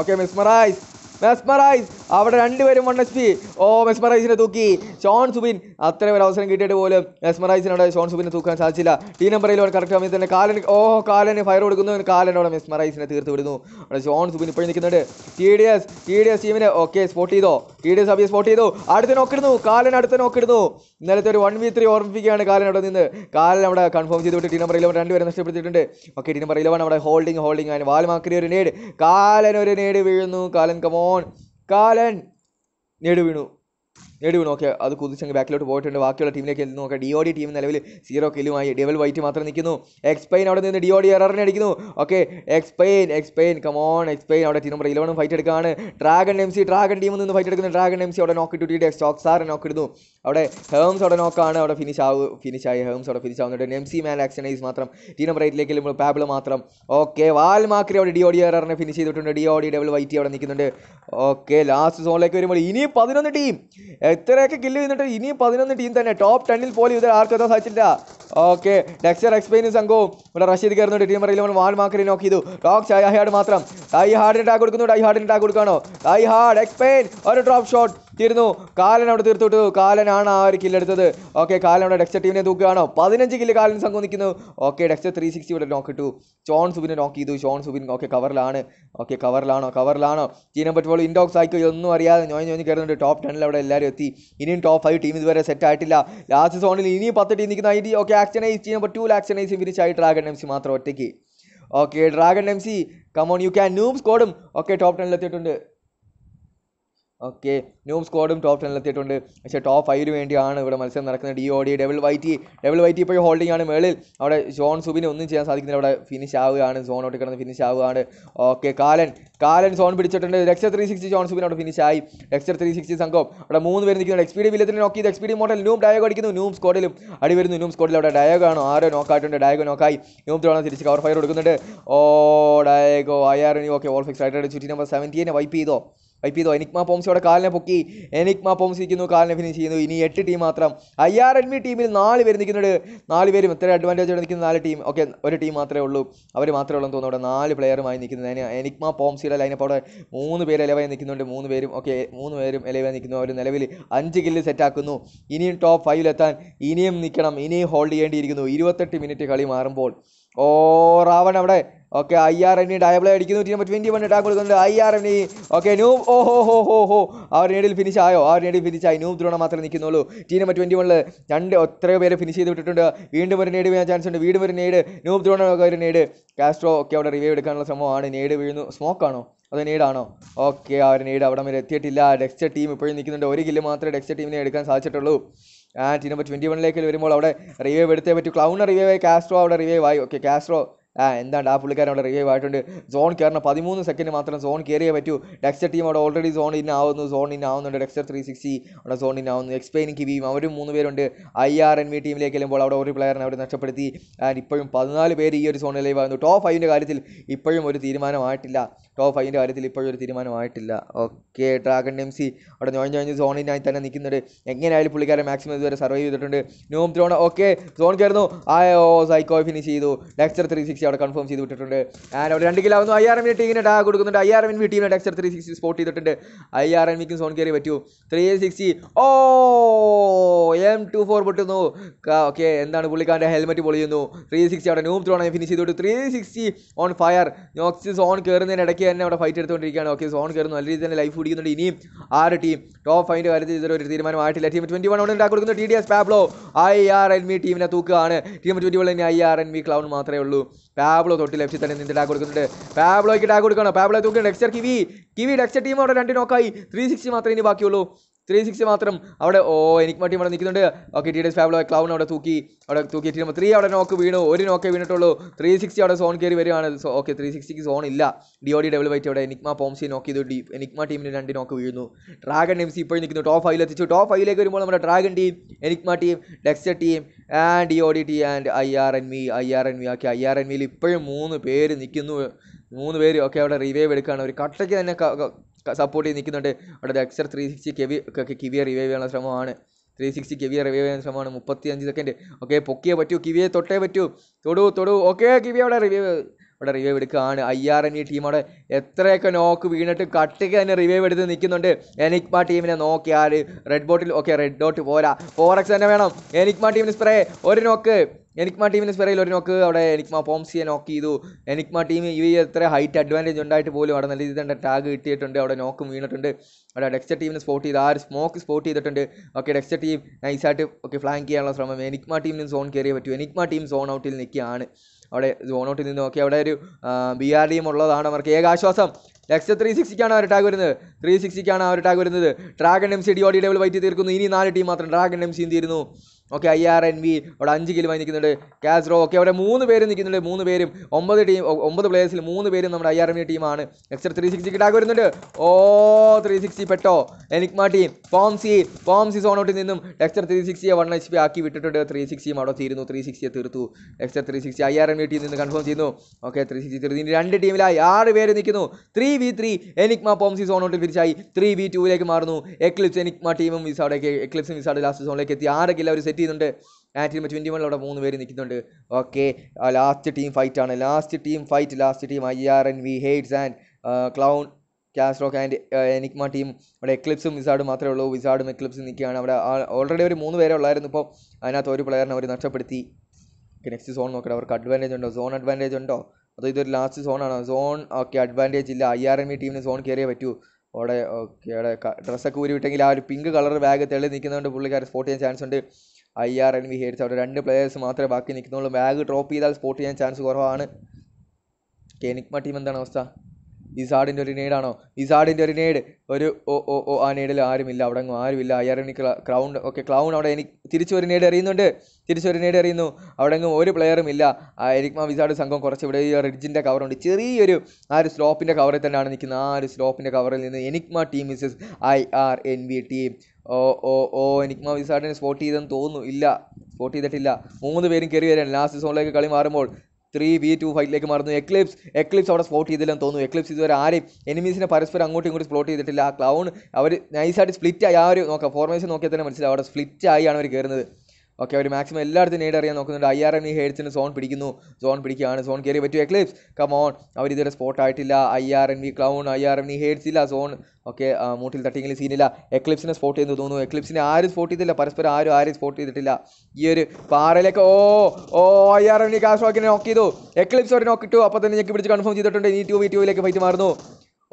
ഓക്കെ മെസ്മറൈസ് മെസ്മറൈസ് അവിടെ രണ്ടുപേരും വൺ എച്ച് പി ഓ മെസ്മറൈസിനെ തൂക്കി ഷോൺ സുബിൻ അത്രയും ഒരു അവസരം കിട്ടിയിട്ട് പോലും മെസ്മറൈസിനോട് ഷോൺ സുബിനെ തൂക്കാൻ സാധിച്ചില്ല ടീ നമ്പറിൽ അവൻ കറക്റ്റ് സമയത്ത് തന്നെ കാലൻ ഓ കാലന് ഫയർ കൊടുക്കുന്നു കാലനോട് മെസ്മറൈസിനെ തീർത്ത് വിടുന്നു അവിടെ ഷോൺ സുബിൻ ഇപ്പോൾ നിൽക്കുന്നുണ്ട് T D S T D S ടീമിനെ ഓക്കെ സ്പോട്ട് ചെയ്തോ ടി ഡി എസ് അബിയെ സ്പോട്ട് ചെയ്തു അടുത്ത നോക്കിടുന്നു കാലൻ അടുത്ത നോക്കിടുന്നു ഇന്നലത്തെ ഒരു വൺ വി ത്രീ ഓർമ്മിപ്പിക്കുകയാണ് കാലൻ അവിടെ നിന്ന് കാലൻ അവിടെ കൺഫേം ചെയ്ത് വിട്ട് ടീ നമ്പർ ഇലവൻ രണ്ടുപേരെ നഷ്ടപ്പെടുത്തിയിട്ടുണ്ട് ഓക്കെ ടീ നമ്പർ ഇലവൻ അവിടെ ഹോൾഡിംഗ് ഹോൾഡിംഗ് ആണ് വാൽമാക്കരി ഒരു നേട് കാലൻ ഒരു നേട് വീഴുന്നു കാലൻ കമോ മോൻ കാലൻ നേടുവീണു നേടി വീണു ഓക്കെ അത് കുതിച്ചങ്ങ് ബാക്കിലോട്ട് പോയിട്ടുണ്ട് ബാക്കിയുള്ള ടീമിലേക്ക് എത്തി നോക്കാം ഡി ഒ ടീം നിലവിൽ സീറോ കില്ലുമായി ഡെവൽ വൈറ്റ് മാത്രം നിൽക്കുന്നു എക്സ്പെയിൻ അവിടെ നിന്ന് ഡി ഒ ഡി എററിനെ അടിക്കുന്നു ഓക്കെ എക്സ്പെയിൻ എക്സ്പെയിൻ കമോൺ എക്സ്പെയിൻ അവിടെ ടീം നമ്പർ ഇലവനും ഫൈറ്റ് എടുക്കുകയാണ് ഡ്രാഗൺ എം സി ഡ്രാഗൺ ടീമിൽ നിന്ന് ഫൈറ്റ് എടുക്കുന്നു ഡ്രാഗൺ എം സി അവിടെ നോക്കി ഡ്യൂട്ടിയുടെ സ്റ്റോക്ക് സാർ നോക്കി അവിടെ ഹേംസ് അവിടെ നോക്കാണ് അവിടെ ഫിനിഷ് ആവും ഫിനിഷ് ആയി ഹേംസ് അവിടെ ഫിനിഷ് ആവുന്നുണ്ട് എം സി മാൻ ആക്ഷനൈസ് മാത്രം ടീം നമ്പർ എയ്റ്റിലേക്ക് എല്ലുമ്പോൾ പാബിൾ മാത്രം ഓക്കെ വാൽമാക്രി അവിടെ ഡി ഒ ഡി എററിനെ ഫിനിഷ് ചെയ്തിട്ടുണ്ട് D O D devil white അവിടെ നിൽക്കുന്നുണ്ട് ഓക്കെ ലാസ്റ്റ് സോണിലേക്ക് വരുമ്പോൾ ഇനി പതിനൊന്ന് ടീം എത്രയൊക്കെ കില്ല് ചെയ്തിട്ട് ഇനിയും പതിനൊന്ന് ടീം തന്നെ ടോപ്പ് ടെന്നിൽ പോലും ഇത് ആർക്കും എത്താൻ സാധിച്ചില്ല ഓക്കെ ഡെക്സർ എക്സ്പെയിനും സംഘവും ഇവിടെ റഷീദ് കയറുന്നുണ്ട് ടീം പറയില്ല നമ്മൾ വാൾ മാക്കറി നോക്കി ചെയ്തു ടോക്സ് ഐ ഹാർഡ് മാത്രം ഐ ഹാർഡിന് ടാക്ക് കൊടുക്കുന്നു ഐ ഹാർഡിന് ടാക്ക് കൊടുക്കാണോ ഐ ഹാർഡ് എക്സ്പെയിൻ ഒരു ഡ്രോപ്പ് ഷോട്ട് തീർന്നു കാലൻ അവിടെ തീർത്തു കാലനാണ് ആ ഒരു കില്ലെടുത്തത് ഓക്കെ കാലൻ അവിടെ ഡെക്സ്റ്റർ ടീമിനെ തൂക്കുകയാണോ പതിനഞ്ച് കില്ല് കാലൻ സംഘം നിൽക്കുന്നു ഓക്കെ ഡെക്സ്റ്റർ ത്രീ സിക്സ്റ്റി ഇവിടെ നോക്ക് ഇട്ടു ഷോൺ സുബിനെ നോക്ക് ചെയ്തു ഷോൺ സുബിൻ ഓക്കെ കവറിലാണ് ഓക്കെ കവറിലാണോ കവറിലാണോ ചീനം പറ്റുമ്പോൾ ഇൻഡോക്സ് ആയിക്കോ ഒന്നും അറിയാതെ ഞാൻ ഞാൻ കയറുന്നുണ്ട് ടോപ്പ് ടെണിൽ അവിടെ എല്ലാവരും എത്തി ഇനിയും ടോപ്പ് ഫൈവ് ടീം ഇതുവരെ സെറ്റ് ആയിട്ടില്ല ലാസ്റ്റ് സോണിൽ ഇനിയും പത്ത് ടീം നിൽക്കുന്ന ഐ ഡി ഓക്കെ ആക്ഷനൈസ് ചെയ്യാൻ പറ്റൂല ആക്ഷനൈസ് ഫിനിഷ് ആയി ഡ്രാഗൺ എം സി മാത്രം ഒറ്റയ്ക്ക് okay dragon M C come on you can നൂം സ്കോഡും ഓക്കെ ടോപ്പ് ടെണിൽ എത്തിയിട്ടുണ്ട് ഓക്കെ ന്യൂ സ്ക്വാഡും ടോപ്പ് എത്തിയിട്ടുണ്ട് പക്ഷേ ടോപ്പ് ഫൈവിന് വേണ്ടിയാണ് ഇവിടെ മത്സരം നടക്കുന്നത് ഡി ഓ ഡി ഡബിൾ വൈറ്റി ഡബിൾ വൈറ്റി ഇപ്പോൾ ഹോൾഡിംഗ് ആണ് മേളിൽ അവിടെ ജോൺ സുബിന് ഒന്നും ചെയ്യാൻ സാധിക്കുന്നില്ല അവിടെ ഫിനിഷ് ആവുകയാണ് ഔട്ട് കിടന്ന് ഫിനിഷ് ആവുകയാണ് ഓക്കെ കാലൻ കാലൻ സോൺ പിടിച്ചിട്ടുണ്ട് ലക്ഷർ ത്രീ സിക്സ്റ്റി ജോൺ സുബിൻ അവിടെ ഫിനിഷ് ആയി ലക്ഷർ ത്രീ സിക്സ്റ്റി സംഘം അവിടെ മൂന്ന് പേര് നിൽക്കുന്നുണ്ട് എക്സ്പീഡി വില്ലത്തിന് നോക്കി ഇത് എക്സ്പീഡി മോഡൽ നൂം ഡയഗോ അടിക്കുന്നു ന്യൂം സ്കോഡിലും അടി വരുന്നു ന്യൂം സ്കോഡിൽ അവിടെ ഡയഗോ ആണോ ആരോ നോക്കായിട്ടുണ്ട് ഡയഗോ നോക്കായി നൂം തവണ തിരിച്ച് കവർ ഫയർ കൊടുക്കുന്നുണ്ട് ഓ ഡയഗോ അയാറിനി ഓക്കെ ഓൾ ഫിക്സ് ആയിട്ട് ചുറ്റി നമ്പർ സെവൻറ്റീനെ വൈപ്പ് ചെയ്തോ വൈപ്പ് ചെയ്തു എനിക്മ പോംസിയുടെ കാലിനെ പൊക്കി എനിക്മ പോംസ് ഇരിക്കുന്നു കാലിനെ ഫിനിഷ് ചെയ്യുന്നു ഇനി എട്ട് ടീം മാത്രം ഐ ആർ എൻ ബി ടീമിൽ നാല് പേര് നിൽക്കുന്നുണ്ട് നാല് പേരും എത്ര അഡ്വാൻറ്റേജ് ആയിട്ട് നിൽക്കുന്ന നാല് ടീം ഓക്കെ ഒരു ടീം മാത്രമേ ഉള്ളൂ അവർ മാത്രമേ ഉള്ളൂ തോന്നുന്നു അവിടെ നാല് പ്ലെയറുമായി നിൽക്കുന്നത് എനിക്മ പോംസിയുടെ ലൈനപ്പ് അവിടെ മൂന്ന് പേര് ഇലവായി നിൽക്കുന്നുണ്ട് മൂന്ന് പേരും ഓക്കെ മൂന്ന് പേരും ഇലവായി നിൽക്കുന്നു അവർ നിലവിൽ അഞ്ച് കില്ല് സെറ്റാക്കുന്നു ഇനിയും ടോപ്പ് ഫൈവിലെത്താൻ ഇനിയും നിൽക്കണം ഇനിയും ഹോൾഡ് ചെയ്യേണ്ടിയിരിക്കുന്നു ഇരുപത്തെട്ട് മിനിറ്റ് കളി മാറുമ്പോൾ ഓ റാവൺ അവിടെ ഓക്കെ ഐ ആർ എണ്ണി ഡയബിൾ അടിക്കുന്നു ട്വന്റി വൺ ഇട്ടാൻ കൊടുക്കുന്നുണ്ട് ഐ ആർ എണ്ണി ഓക്കെ ന്യൂ ഓ ഹോ ഹോ ഹോ ഹോ അവർ നേടിയിൽ ഫിനിഷ് ആയോ അവർ നേടിയിൽ ഫിനിഷ് ആയി നൂം ദ്രോണ മാത്രമേ നിൽക്കുന്നുള്ളൂ ടീ നമ്പർ ട്വന്റി വണ്ണിൽ രണ്ട് എത്രയോ പേര് ഫിനിഷ് ചെയ്ത് വിട്ടിട്ടുണ്ട് വീണ്ടും ഒരു നേടി ചാൻസ് ഉണ്ട് വീണ്ടും ഒരു നേട് ന്യൂ ദ്രോണ ഒരു നേട് കാസ്ട്രോ ഒക്കെ അവിടെ റിവൈവ് എടുക്കാനുള്ള സംഭവമാണ് നേട് വീഴുന്നു സ്മോക്കാണോ അത് നേടാണോ ഓക്കെ ആ ഒരു നീഡ് അവിടെ വരെ എത്തിയിട്ടില്ല ഡെക്സ്റ്റർ ടീം ഇപ്പോഴും നിൽക്കുന്നുണ്ട് ഒരു കില്ല് മാത്രമേ ഡെക്സ്റ്റർ ടീമിനെ എടുക്കാൻ സാധിച്ചിട്ടുള്ളൂ ആ ടീം നമ്പർ ട്വൻറ്റി വണ്ണിലേക്ക് വരുമ്പോൾ അവിടെ റിവൈവ് എടുത്തേ പറ്റൂ ക്ലൗണ് റിവൈവ് ആയി കാസ്ട്രോ അവിടെ റിവൈവ് ആയി ഓക്കെ കാസ്ട്രോ ആ എന്താണ്ട് ആ പുള്ളിക്കാരൻ അവിടെ റിവൈവ് ആയിട്ടുണ്ട് സോൺ കയറണം പതിമൂന്ന് സെക്കൻഡ് മാത്രം സോൺ കയറിയേ പറ്റൂ ഡെക്സ്റ്റർ ടീം അവിടെ ഓൾറെഡി സോൺ ഇൻ ആവുന്നു സോൺ ഇൻ ആവുന്നുണ്ട് ഡെക്സ്റ്റർ ത്രീ സിക്സ്റ്റി അവിടെ സോൺ ഇൻ ആവുന്നു എക്സ്പെയിൻ കിവിയും അവരും മൂന്ന് പേരുണ്ട് ഐ ആർ എൻ വി ടീമിലേക്ക് ചെല്ലുമ്പോൾ അവിടെ ഒരു പ്ലെയറിനെ അവർ നഷ്ടപ്പെടുത്തി ആൻഡ് ഇപ്പോഴും പതിനാല് പേര് ഈ ഒരു സോണിൽ ലൈവ് ആയിരുന്നു ടോപ്പ് ഫൈവിൻ്റെ കാര്യത്തിൽ ഇപ്പോഴും ഒരു തീരുമാനമായിട്ടില്ല ടോപ്പ് ഫൈവിൻ്റെ കാര്യത്തിൽ ഇപ്പോഴും ഒരു തീരുമാനമായിട്ടില്ല ഓക്കെ ഡ്രാഗൺ എം സി അവിടെ ഞൊഴഞ്ഞ് നോഞ്ഞ് സോണിനായി തന്നെ നിൽക്കുന്നുണ്ട് എങ്ങനെയായാലും പുള്ളിക്കാരൻ മാക്സിമം ഇതുവരെ സർവൈവ് ചെയ്തിട്ടുണ്ട് നോം ത്രോണ ഓക്കെ സോൺ കയറുന്നു ആയോ സൈക്കോ ഫിനിഷ് ചെയ്തു ഡെക്സ്റ്റർ ത്രീ സിക്സ്റ്റി അവിടെ കൺഫേം ചെയ്ത് വിട്ടിട്ടുണ്ട് ആൻഡ് അവിടെ രണ്ട് കിലാവുന്നു ഐ ആർ എം ടീമിന് ടാഗ് കൊടുക്കുന്നുണ്ട് ഐ ആർ എം വി ടീമിനെ ടെക്സ്റ്റർ ത്രീ സിക്സ്റ്റി സ്പോട്ട് ചെയ്തിട്ടുണ്ട് ഐ ആർ എം വിക്കും സോൺ കയറി പറ്റൂ ത്രീ സിക്സ്റ്റി ഓ എം ടു ഫോർ പൊട്ടുന്നു ഓക്കെ എന്താണ് പുള്ളിക്കാരൻ്റെ ഹെൽമെറ്റ് പൊളിയുന്നു ത്രീ സിക്സ്റ്റി അവിടെ നൂം ത്രോണായി ഫിനിഷ് ചെയ്തോട്ട് ത്രീ സിക്സ്റ്റി ഓൺ ഫയർ നോക്സ് സോൺ കയറുന്നതിന് ഇടയ്ക്ക് തന്നെ അവിടെ ഫൈറ്റ് എടുത്തുകൊണ്ടിരിക്കുകയാണ് ഓക്കെ സോൺ കയറുന്നു നല്ല രീതിയിൽ തന്നെ ലൈഫ് പിടിക്കുന്നുണ്ട് ഇനിയും ആറ് ടീം ടോപ്പ് ഫൈൻ്റെ കാര്യത്തിൽ ഇതൊരു തീരുമാനമായിട്ടില്ല ടീം ട്വൻറ്റി വൺ ഉണ്ടാക്കി കൊടുക്കുന്നത് T D S Pablo I R N V ടീമിനെ തൂക്കുകയാണ് team twenty one I R N V clown മാത്രമേ ഉള്ളൂ പാബ്ലോ തൊട്ട് ലെഫ്റ്റിൽ തന്നെ നിന്ന് ടാഗ് കൊടുക്കുന്നുണ്ട് പാബ്ലോയ്ക്ക് ടാഗ് കൊടുക്കണം പാബ്ലോ തൂക്കി Dexter Kiwi Kiwi Dexter team അവിടെ രണ്ട് നോക്കായി ത്രീ സിക്സ്റ്റി മാത്രമേ ഇനി ബാക്കിയുള്ളൂ ത്രീ സിക്സ് മാത്രം അവിടെ ഓ എനിക്ക് മാറ്റി അവിടെ നിൽക്കുന്നുണ്ട് okay T D S Pablo clown അവിടെ തൂക്കി അവിടെ തൂക്കി ടീം ത്രീ അവിടെ നോക്ക് വീണു ഒരു നോക്കേ വീണിട്ടുള്ളൂ ത്രീ സിക്സ്റ്റി അവിടെ സോൺ കയറി വരുവാണ് ഓക്കെ ത്രീ സിക്സ്റ്റിക്ക് സോൺ ഇല്ല D O D double white അവിടെ എനിക്മ പോംസി നോക്കി ഇത് എനിക്ക് ടീമിന് രണ്ട് നോക്ക് വീഴുന്നു ഡ്രാഗൺ എം സി ഇപ്പോഴും നിൽക്കുന്നു ടോപ്പ് ഫൈവിൽ എത്തിച്ചു ടോപ്പ് ഫൈവിലേക്ക് വരുമ്പോൾ നമ്മുടെ dragon team Enigma team Dexter team and D O D T and I R N V I R N V okay I R N വിയിൽ ഇപ്പോഴും മൂന്ന് പേര് നിൽക്കുന്നു മൂന്ന് പേര് ഒക്കെ അവിടെ റിവൈവ് എടുക്കുകയാണ് ഒരു കട്ടയ്ക്ക് തന്നെ സപ്പോർട്ട് ചെയ്ത് നിൽക്കുന്നുണ്ട് അവിടെ ഡെക്സ്റ്റർ ത്രീ സിക്സ്റ്റി കെവി കിവിയെ റിവൈവ് ചെയ്യാനുള്ള ശ്രമമാണ് ത്രീ സിക്സ്റ്റി കിവിയെ റിവൈവ് ചെയ്യാൻ ശ്രമമാണ് മുപ്പത്തി അഞ്ച് സെക്കൻഡ് ഓക്കെ പൊക്കിയേ പറ്റൂ കിവിയെ തൊട്ടേ പറ്റൂ തൊടു തൊടു ഓക്കെ കിവി അവിടെ റിവൈവ് അവിടെ റിവൈവ് എടുക്കുകയാണ് ഐ ആർ എൻ ഈ ടീം അവിടെ എത്രയൊക്കെ നോക്ക് വീണിട്ട് കട്ടിക്ക് തന്നെ റിവൈവ് എടുത്ത് നിൽക്കുന്നുണ്ട് എനിക്മ ടീമിനെ നോക്കി ആര് red bottle okay red dot പോരാ ഫോർ എക്സ് തന്നെ വേണം എനിക്മ ടീമിന് സ്പ്രേ ഒരു നോക്ക് എനിക്മ ടീമിന് സ്പെറയിൽ ഒരു നോക്ക് അവിടെ എനിക്മ പോംസിയെ നോക്ക് ചെയ്തു എനിക്മ ടീം ഈ എത്ര ഹൈറ്റ് അഡ്വാൻറ്റേജ് ഉണ്ടായിട്ട് പോലും അവിടെ നല്ല രീതിയിൽ തന്നെ ടാഗ് കിട്ടിയിട്ടുണ്ട് അവിടെ നോക്കും വീണിട്ടുണ്ട് അവിടെ ഡെക്സ്റ്റർ ടീമിന് സ്പോട്ട് ചെയ്ത് ആ ഒരു സ്മോക്ക് സ്പോട്ട് ചെയ്തിട്ടുണ്ട് ഓക്കെ ഡെക്സ്റ്റർ ടീം നൈസായിട്ട് ഓക്കെ ഫ്ലാങ്ക് ചെയ്യാനുള്ള ശ്രമം എനിക്മ ടീമിന് സോൺ കയറിയേ പറ്റൂ എനിക്മ ടീം സോൺ ഔട്ടിൽ നിൽക്കുകയാണ് അവിടെ സോൺ ഔട്ടിൽ നിന്ന് നോക്കി അവിടെ ഒരു ബി ആർ ഡിയും ഉള്ളതാണ് അവർക്ക് ഏകാശ്വാസം ആശ്വാസം ത്രീ സിക്സിക്കാണ് അവർ ടാഗ് വരുന്നത് ത്രീ സിക്സിക്കാണ് അവർ ടാഗ് വരുന്നത് dragon M C D O D double white തീർക്കുന്നു ഇനി നാല് ടീം മാത്രം ഡ്രാഗൺ എം സിയും തീരുന്നു okay I R N V അവിടെ അഞ്ച് കിലുമായി നിൽക്കുന്നുണ്ട് കാസ്ട്രോ ഓക്കെ അവിടെ മൂന്ന് പേര് നിൽക്കുന്നുണ്ട് മൂന്ന് പേരും ഒമ്പത് ടീം ഒമ്പത് പ്ലേയേഴ്സിൽ മൂന്ന് പേരും നമ്മുടെ ഐ ആർ എം വി ടീമാണ് എക്സ്ട്രാ ത്രീ സിക്സ്റ്റി കിട്ടാൻ വരുന്നുണ്ട് ഓ ത്രീ സിക്സ്റ്റി പെട്ടോ എനിക്മ ടീം പോംസി പോംസി സോണോട്ടിൽ നിന്നും എക്സ്ട്രാ ത്രീ സിക്സ്റ്റിയെ വൺ എച്ച് പി ആക്കി വിട്ടിട്ടുണ്ട് ത്രീ സിക്സ്റ്റിയും അവിടെ തീരുന്നു ത്രീ സിക്സ്റ്റിയെ തീർത്തു extra three sixty I R M V team നിന്ന് കൺഫേം ചെയ്യുന്നു ഓക്കെ ത്രീ സിക്സ്റ്റി തീർന്നു ഇനി രണ്ട് ടീമിലായി ആറ് പേര് നിൽക്കുന്നു ത്രീ വി ത്രീ എനിക്മ പോംസി സോണോട്ടിൽ തിരിച്ചായി ത്രീ വി ടൂവിലേക്ക് മാറുന്നു എക്ലിപ്സ് എനിക്മ ടീമും വിസാടേക്ക് എക്ലിപ്സും വിസാട് ലാസ്റ്റ് സോണിലേക്ക് എത്തി ആറ് കില്ല ഒരു സെറ്റ് സെറ്റ് ചെയ്യുന്നുണ്ട് ആൻഡ് ടീം ട്വൻറ്റി വണ്ണിൽ അവിടെ മൂന്ന് പേര് നിൽക്കുന്നുണ്ട് ഓക്കെ ലാസ്റ്റ് ടീം ഫൈറ്റ് ആണ് last team fight last team I R N V ഹെയ്റ്റ്സ് ആൻഡ് ക്ലൗൺ കാസ്ട്രോക്ക് ആൻഡ് എനിക്മ ടീം അവിടെ എക്ലിപ്സും വിസാഡും മാത്രമേ ഉള്ളൂ വിസാഡും എക്ലിപ്സും നിൽക്കുകയാണ് അവിടെ ഓൾറെഡി ഒരു മൂന്ന് പേരെ ഉള്ളായിരുന്നു ഇപ്പോൾ അതിനകത്ത് ഒരു പ്ലെയറിനെ അവർ നഷ്ടപ്പെടുത്തി നെക്സ്റ്റ് സോൺ നോക്കട്ടെ അവർക്ക് അഡ്വാൻറ്റേജ് ഉണ്ടോ സോൺ അഡ്വാൻറ്റേജ് ഉണ്ടോ അതോ ഇതൊരു ലാസ്റ്റ് സോണാണോ സോൺ ഓക്കെ അഡ്വാൻറ്റേജ് ഇല്ല ഐ ആർ എൻ വി ടീമിന് സോൺ കയറിയേ പറ്റൂ അവിടെ ഓക്കെ അവിടെ ഡ്രസ്സൊക്കെ ഊരി വിട്ടെങ്കിൽ ആ ഒരു പിങ്ക് കളർ ബാഗ് തെളി നിൽക്കുന്നതുകൊണ്ട് പുള്ളിക്കാർ സ്പോട്ട് ചെയ്യാൻ ചാൻസ് ഉണ്ട് ഐ ആർ എൻ വിഹരിച്ച് അവിടെ രണ്ട് പ്ലെയേഴ്സ് മാത്രമേ ബാക്കി നിൽക്കുന്നുള്ളൂ ബാഗ് ഡ്രോപ്പ് ചെയ്താൽ സ്പോട്ട് ചെയ്യാൻ ചാൻസ് കുറവാണ് കെനിക്മ ടീം എന്താണ് അവസ്ഥ ഇസാഡിൻ്റെ ഒരു നേടാണോ ഇസാഡിൻ്റെ ഒരു നേട് ഒരു ഓ ഓ ഓ ആ നേടിൽ ആരുമില്ല അവിടെ അങ്ങ് ആരുമില്ല എൻ ക്ലൗൺ ഓക്കെ ക്ലൗൺ അവിടെ എനിക്ക് നേട് അറിയുന്നുണ്ട് തിരിച്ചു ഒരു നേട് അറിയുന്നു അവിടെ അങ്ങ് ഒരു പ്ലെയറും ഇല്ല എരിക്മ വിസാഡ് സംഘം കുറച്ച് ഇവിടെ ഈ റിഡ്ജിൻ്റെ കവറുണ്ട് ചെറിയൊരു ആ ഒരു സ്ലോപ്പിൻ്റെ കവറിൽ തന്നെയാണ് നിൽക്കുന്നത് ആ ഒരു സ്ലോപ്പിൻ്റെ കവറിൽ നിന്ന് Enigma team misses I R N V team ഓ ഓ ഓ എനിക്മ വിസാർഡിനെ സ്പോട്ട് ചെയ്തെന്ന് തോന്നുന്നു ഇല്ല സ്പോട്ട് ചെയ്തിട്ടില്ല മൂന്ന് പേരും കയറി വരാൻ ലാസ്റ്റ് സോണിലേക്ക് കളി മാറുമ്പോൾ ത്രീ ബി ടു ഫൈറ്റിലേക്ക് മാറുന്നു എക്ലിപ്സ് എക്ലിപ്സ് അവിടെ സ്പോട്ട് ചെയ്തില്ലെന്ന് തോന്നുന്നു എക്ലിപ്സ് ഇതുവരെ ആരെയും എനിമീസിനെ പരസ്പരം അങ്ങോട്ടും ഇങ്ങോട്ടും സ്പോട്ട് ചെയ്തിട്ടില്ല ആ ക്ലൗൺ അവർ നൈസായിട്ട് സ്പ്ലിറ്റായി ആ ഒരു നോക്കാം ഫോർമേഷൻ നോക്കിയാൽ തന്നെ മനസ്സിലാവും അവിടെ ആണ് അവർ കയറുന്നത് ഓക്കെ അവർ മാക്സിമം എല്ലായിടത്തും നേടി അറിയാൻ നോക്കുന്നുണ്ട് ഐ ആർ എം ഈ ഹേഡ്സിന് സോൺ പിടിക്കുന്നു സോൺ പിടിക്കുകയാണ് സോൺ കയറി പറ്റും എക്ലിപ്സ് കമോൺ അവർ ഇതുവരെ സ്പോട്ട് ആയിട്ടില്ല I R N V clown I R M ഈ ഹേഡ്സ് ഇല്ല സോൺ ഓക്കെ മൂട്ടിൽ തട്ടിയെങ്കിലും സീനില്ല എക്ലിപ്സിനെ സ്പോട്ട് ചെയ്യുന്നു തോന്നുന്നു എക്ലിപ്സിനെ ആരും സ്പോട്ട് ചെയ്തില്ല പരസ്പരം ആരും ആരും സ്പോട്ട് ചെയ്തിട്ടില്ല ഈ ഒരു പാറയിലേക്ക് ഓ ഓ ഐ ആർ എം വി കാശ് നോക്കി നോക്കിയതു എക്ലിപ്സ് അവർ നോക്കിട്ടു അപ്പോൾ തന്നെ ഞെക്കി പിടിച്ച് കൺഫേം ചെയ്തിട്ടുണ്ട് ഇനി ടു വി ടുവിലേക്ക് ഫൈറ്റ് മാറുന്നു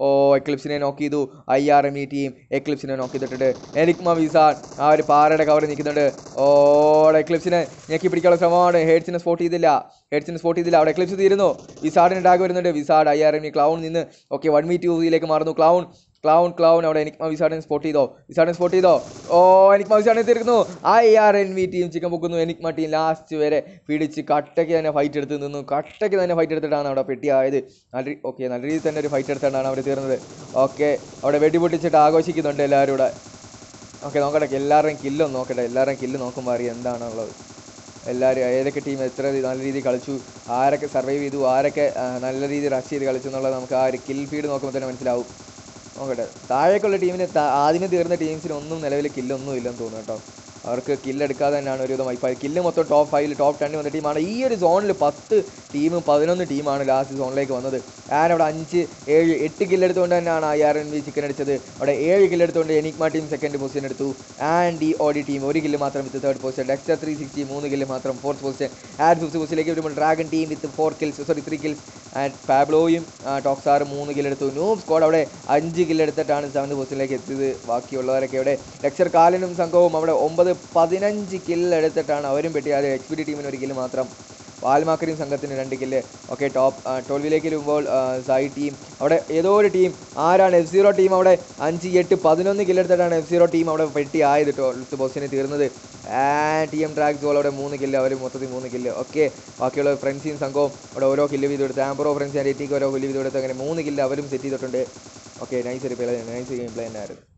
ഓ എക്ലിപ്സിനെ നോക്ക് ചെയ്തു I R M E team എക്ലിപ്സിനെ നോക്ക് ചെയ്തിട്ടുണ്ട് എനിക്മ വിസാൻ ആ ഒരു പാറയുടെ കവർ നിൽക്കുന്നുണ്ട് ഓ എക്ലിപ്സിനെ ഞെക്കി പിടിക്കാനുള്ള ശ്രമമാണ് ഹെഡ്സിനെ സ്പോട്ട് ചെയ്തില്ല ഹെഡ്സിനെ സ്പോട്ട് ചെയ്തില്ല അവിടെ എക്ലിപ്സ് തീരുന്നു വിസാഡിന് ടാഗ് വരുന്നുണ്ട് wizard I R M E clown നിന്ന് ഓക്കെ വൺ മീറ്റ് യൂസിയിലേക്ക് മാറുന്നു ക്ലൗൺ ക്ലൗൺ ക്ലൗൺ അവിടെ എനിക്ക് വിസാർഡിനെ സ്പോട്ട് ചെയ്തോ വിസാർഡിനെ സ്പോട്ട് ചെയ്തോ ഓ എനിക്ക് വിസാർഡിനെ എത്തിയിരിക്കുന്നു I R N V team chicken പൊക്കുന്നു മാ ടീം ലാസ്റ്റ് വരെ പിടിച്ച് കട്ടയ്ക്ക് തന്നെ ഫൈറ്റ് എടുത്ത് നിന്നു കട്ടയ്ക്ക് തന്നെ ഫൈറ്റ് എടുത്തിട്ടാണ് അവിടെ പെട്ടിയായത് നല്ല ഓക്കെ നല്ല രീതിയിൽ തന്നെ ഒരു ഫൈറ്റ് എടുത്തിട്ടാണ് അവിടെ തീർന്നത് ഓക്കെ അവിടെ വെടിപൊട്ടിച്ചിട്ട് ആഘോഷിക്കുന്നുണ്ട് എല്ലാവരും ഇവിടെ ഓക്കെ നോക്കട്ടെ എല്ലാവരുടെയും കില്ലും നോക്കട്ടെ എല്ലാവരുടെയും കില്ല് നോക്കുമ്പോൾ അറിയാം എന്താണുള്ളത് എല്ലാവരും ഏതൊക്കെ ടീം എത്ര നല്ല രീതിയിൽ കളിച്ചു ആരൊക്കെ സർവൈവ് ചെയ്തു ആരൊക്കെ നല്ല രീതിയിൽ റഷ് ചെയ്ത് കളിച്ചു എന്നുള്ളത് നമുക്ക് ആ ഒരു കിൽ ഫീഡ് നോക്കുമ്പോൾ തന്നെ മനസ്സിലാവും നോക്കട്ടെ താഴേക്കുള്ള ടീമിന് ആദ്യം തീർന്ന ടീംസിന് ഒന്നും നിലവിൽ കില്ലൊന്നും ഇല്ലെന്ന് തോന്നുന്നു കേട്ടോ അവർക്ക് കില്ലെടുക്കാതെ തന്നെയാണ് ഒരുവിധം വൈപ്പായി കില്ല് മൊത്തം ടോപ്പ് ഫൈവിൽ ടോപ്പ് ടെന്നിൽ വന്ന ടീമാണ് ഈ ഒരു സോണിൽ പത്ത് ടീമും പതിനൊന്ന് ടീമാണ് ലാസ്റ്റ് സോണിലേക്ക് വന്നത് അവിടെ അഞ്ച് ഏഴ് എട്ട് എടുത്തുകൊണ്ട് തന്നെയാണ് I R N V chicken അടിച്ചത് അവിടെ ഏഴ് കില്ലെടുത്തുകൊണ്ട് എനിക്മ ടീം സെക്കൻഡ് പൊസിഷൻ എടുത്തു ആൻഡ് ഈ ഓഡി ടീം ഒരു കില്ല് മാത്രം with third position Dexter three sixty മൂന്ന് കില്ല് മാത്രം ഫോർത്ത് പൊസിഷൻ ആൻഡ് ഫിഫ്ത്ത് പൊസിഷനിലേക്ക് വരുമ്പോൾ dragon team with four kills sorry three kills and പാബ്ലോയും ടോക്സാറും മൂന്ന് എടുത്തു ന്യൂ സ്കോഡ് അവിടെ അഞ്ച് എടുത്തിട്ടാണ് സെവൻത് പൊസിഷനിലേക്ക് എത്തിയത് ബാക്കിയുള്ളവരൊക്കെ അവിടെ ലെക്ചർ കാലിനും സംഘവും അവിടെ ഒമ്പത് പതിനഞ്ച് എടുത്തിട്ടാണ് അവരും പെട്ടി അതെ എക്സ്പിഡി ടീമിന് ഒരു കില്ല് മാത്രം വാൽമാക്കരിയും സംഘത്തിന് രണ്ട് കില്ല് ഓക്കെ ടോപ്പ് ട്വൽവിലേക്ക് വരുമ്പോൾ സായി ടീം അവിടെ ഏതോ ഒരു ടീം ആരാണ് എഫ് സീറോ ടീം അവിടെ അഞ്ച് എട്ട് പതിനൊന്ന് കില്ലെടുത്തിട്ടാണ് എഫ് സീറോ ടീം അവിടെ പെട്ടി ആയത് ട്വൽത്ത് ബോസിന് തീർന്നത് ടി എം ട്രാക്സ് ഗോൾ അവിടെ മൂന്ന് കില്ല് അവർ മൊത്തത്തിൽ മൂന്ന് കില്ല് ഓക്കെ ബാക്കിയുള്ള ഫ്രണ്ട്സിയും സംഘവും അവിടെ ഓരോ കില്ല് വീതം എടുത്ത് ആംബറോ ഫ്രണ്ട്സ് ആൻഡ് എറ്റിക്ക് ഓരോ കില്ല് വീതം എടുത്ത് അങ്ങനെ മൂന്ന് കില്ല് അവരും സെറ്റ് ചെയ്തിട്ടുണ്ട് ഓക്കെ നൈസ് ഒരു പ്ലേ നൈസ് ഗെയിം പ്ലേ തന്നെയായിരുന്നു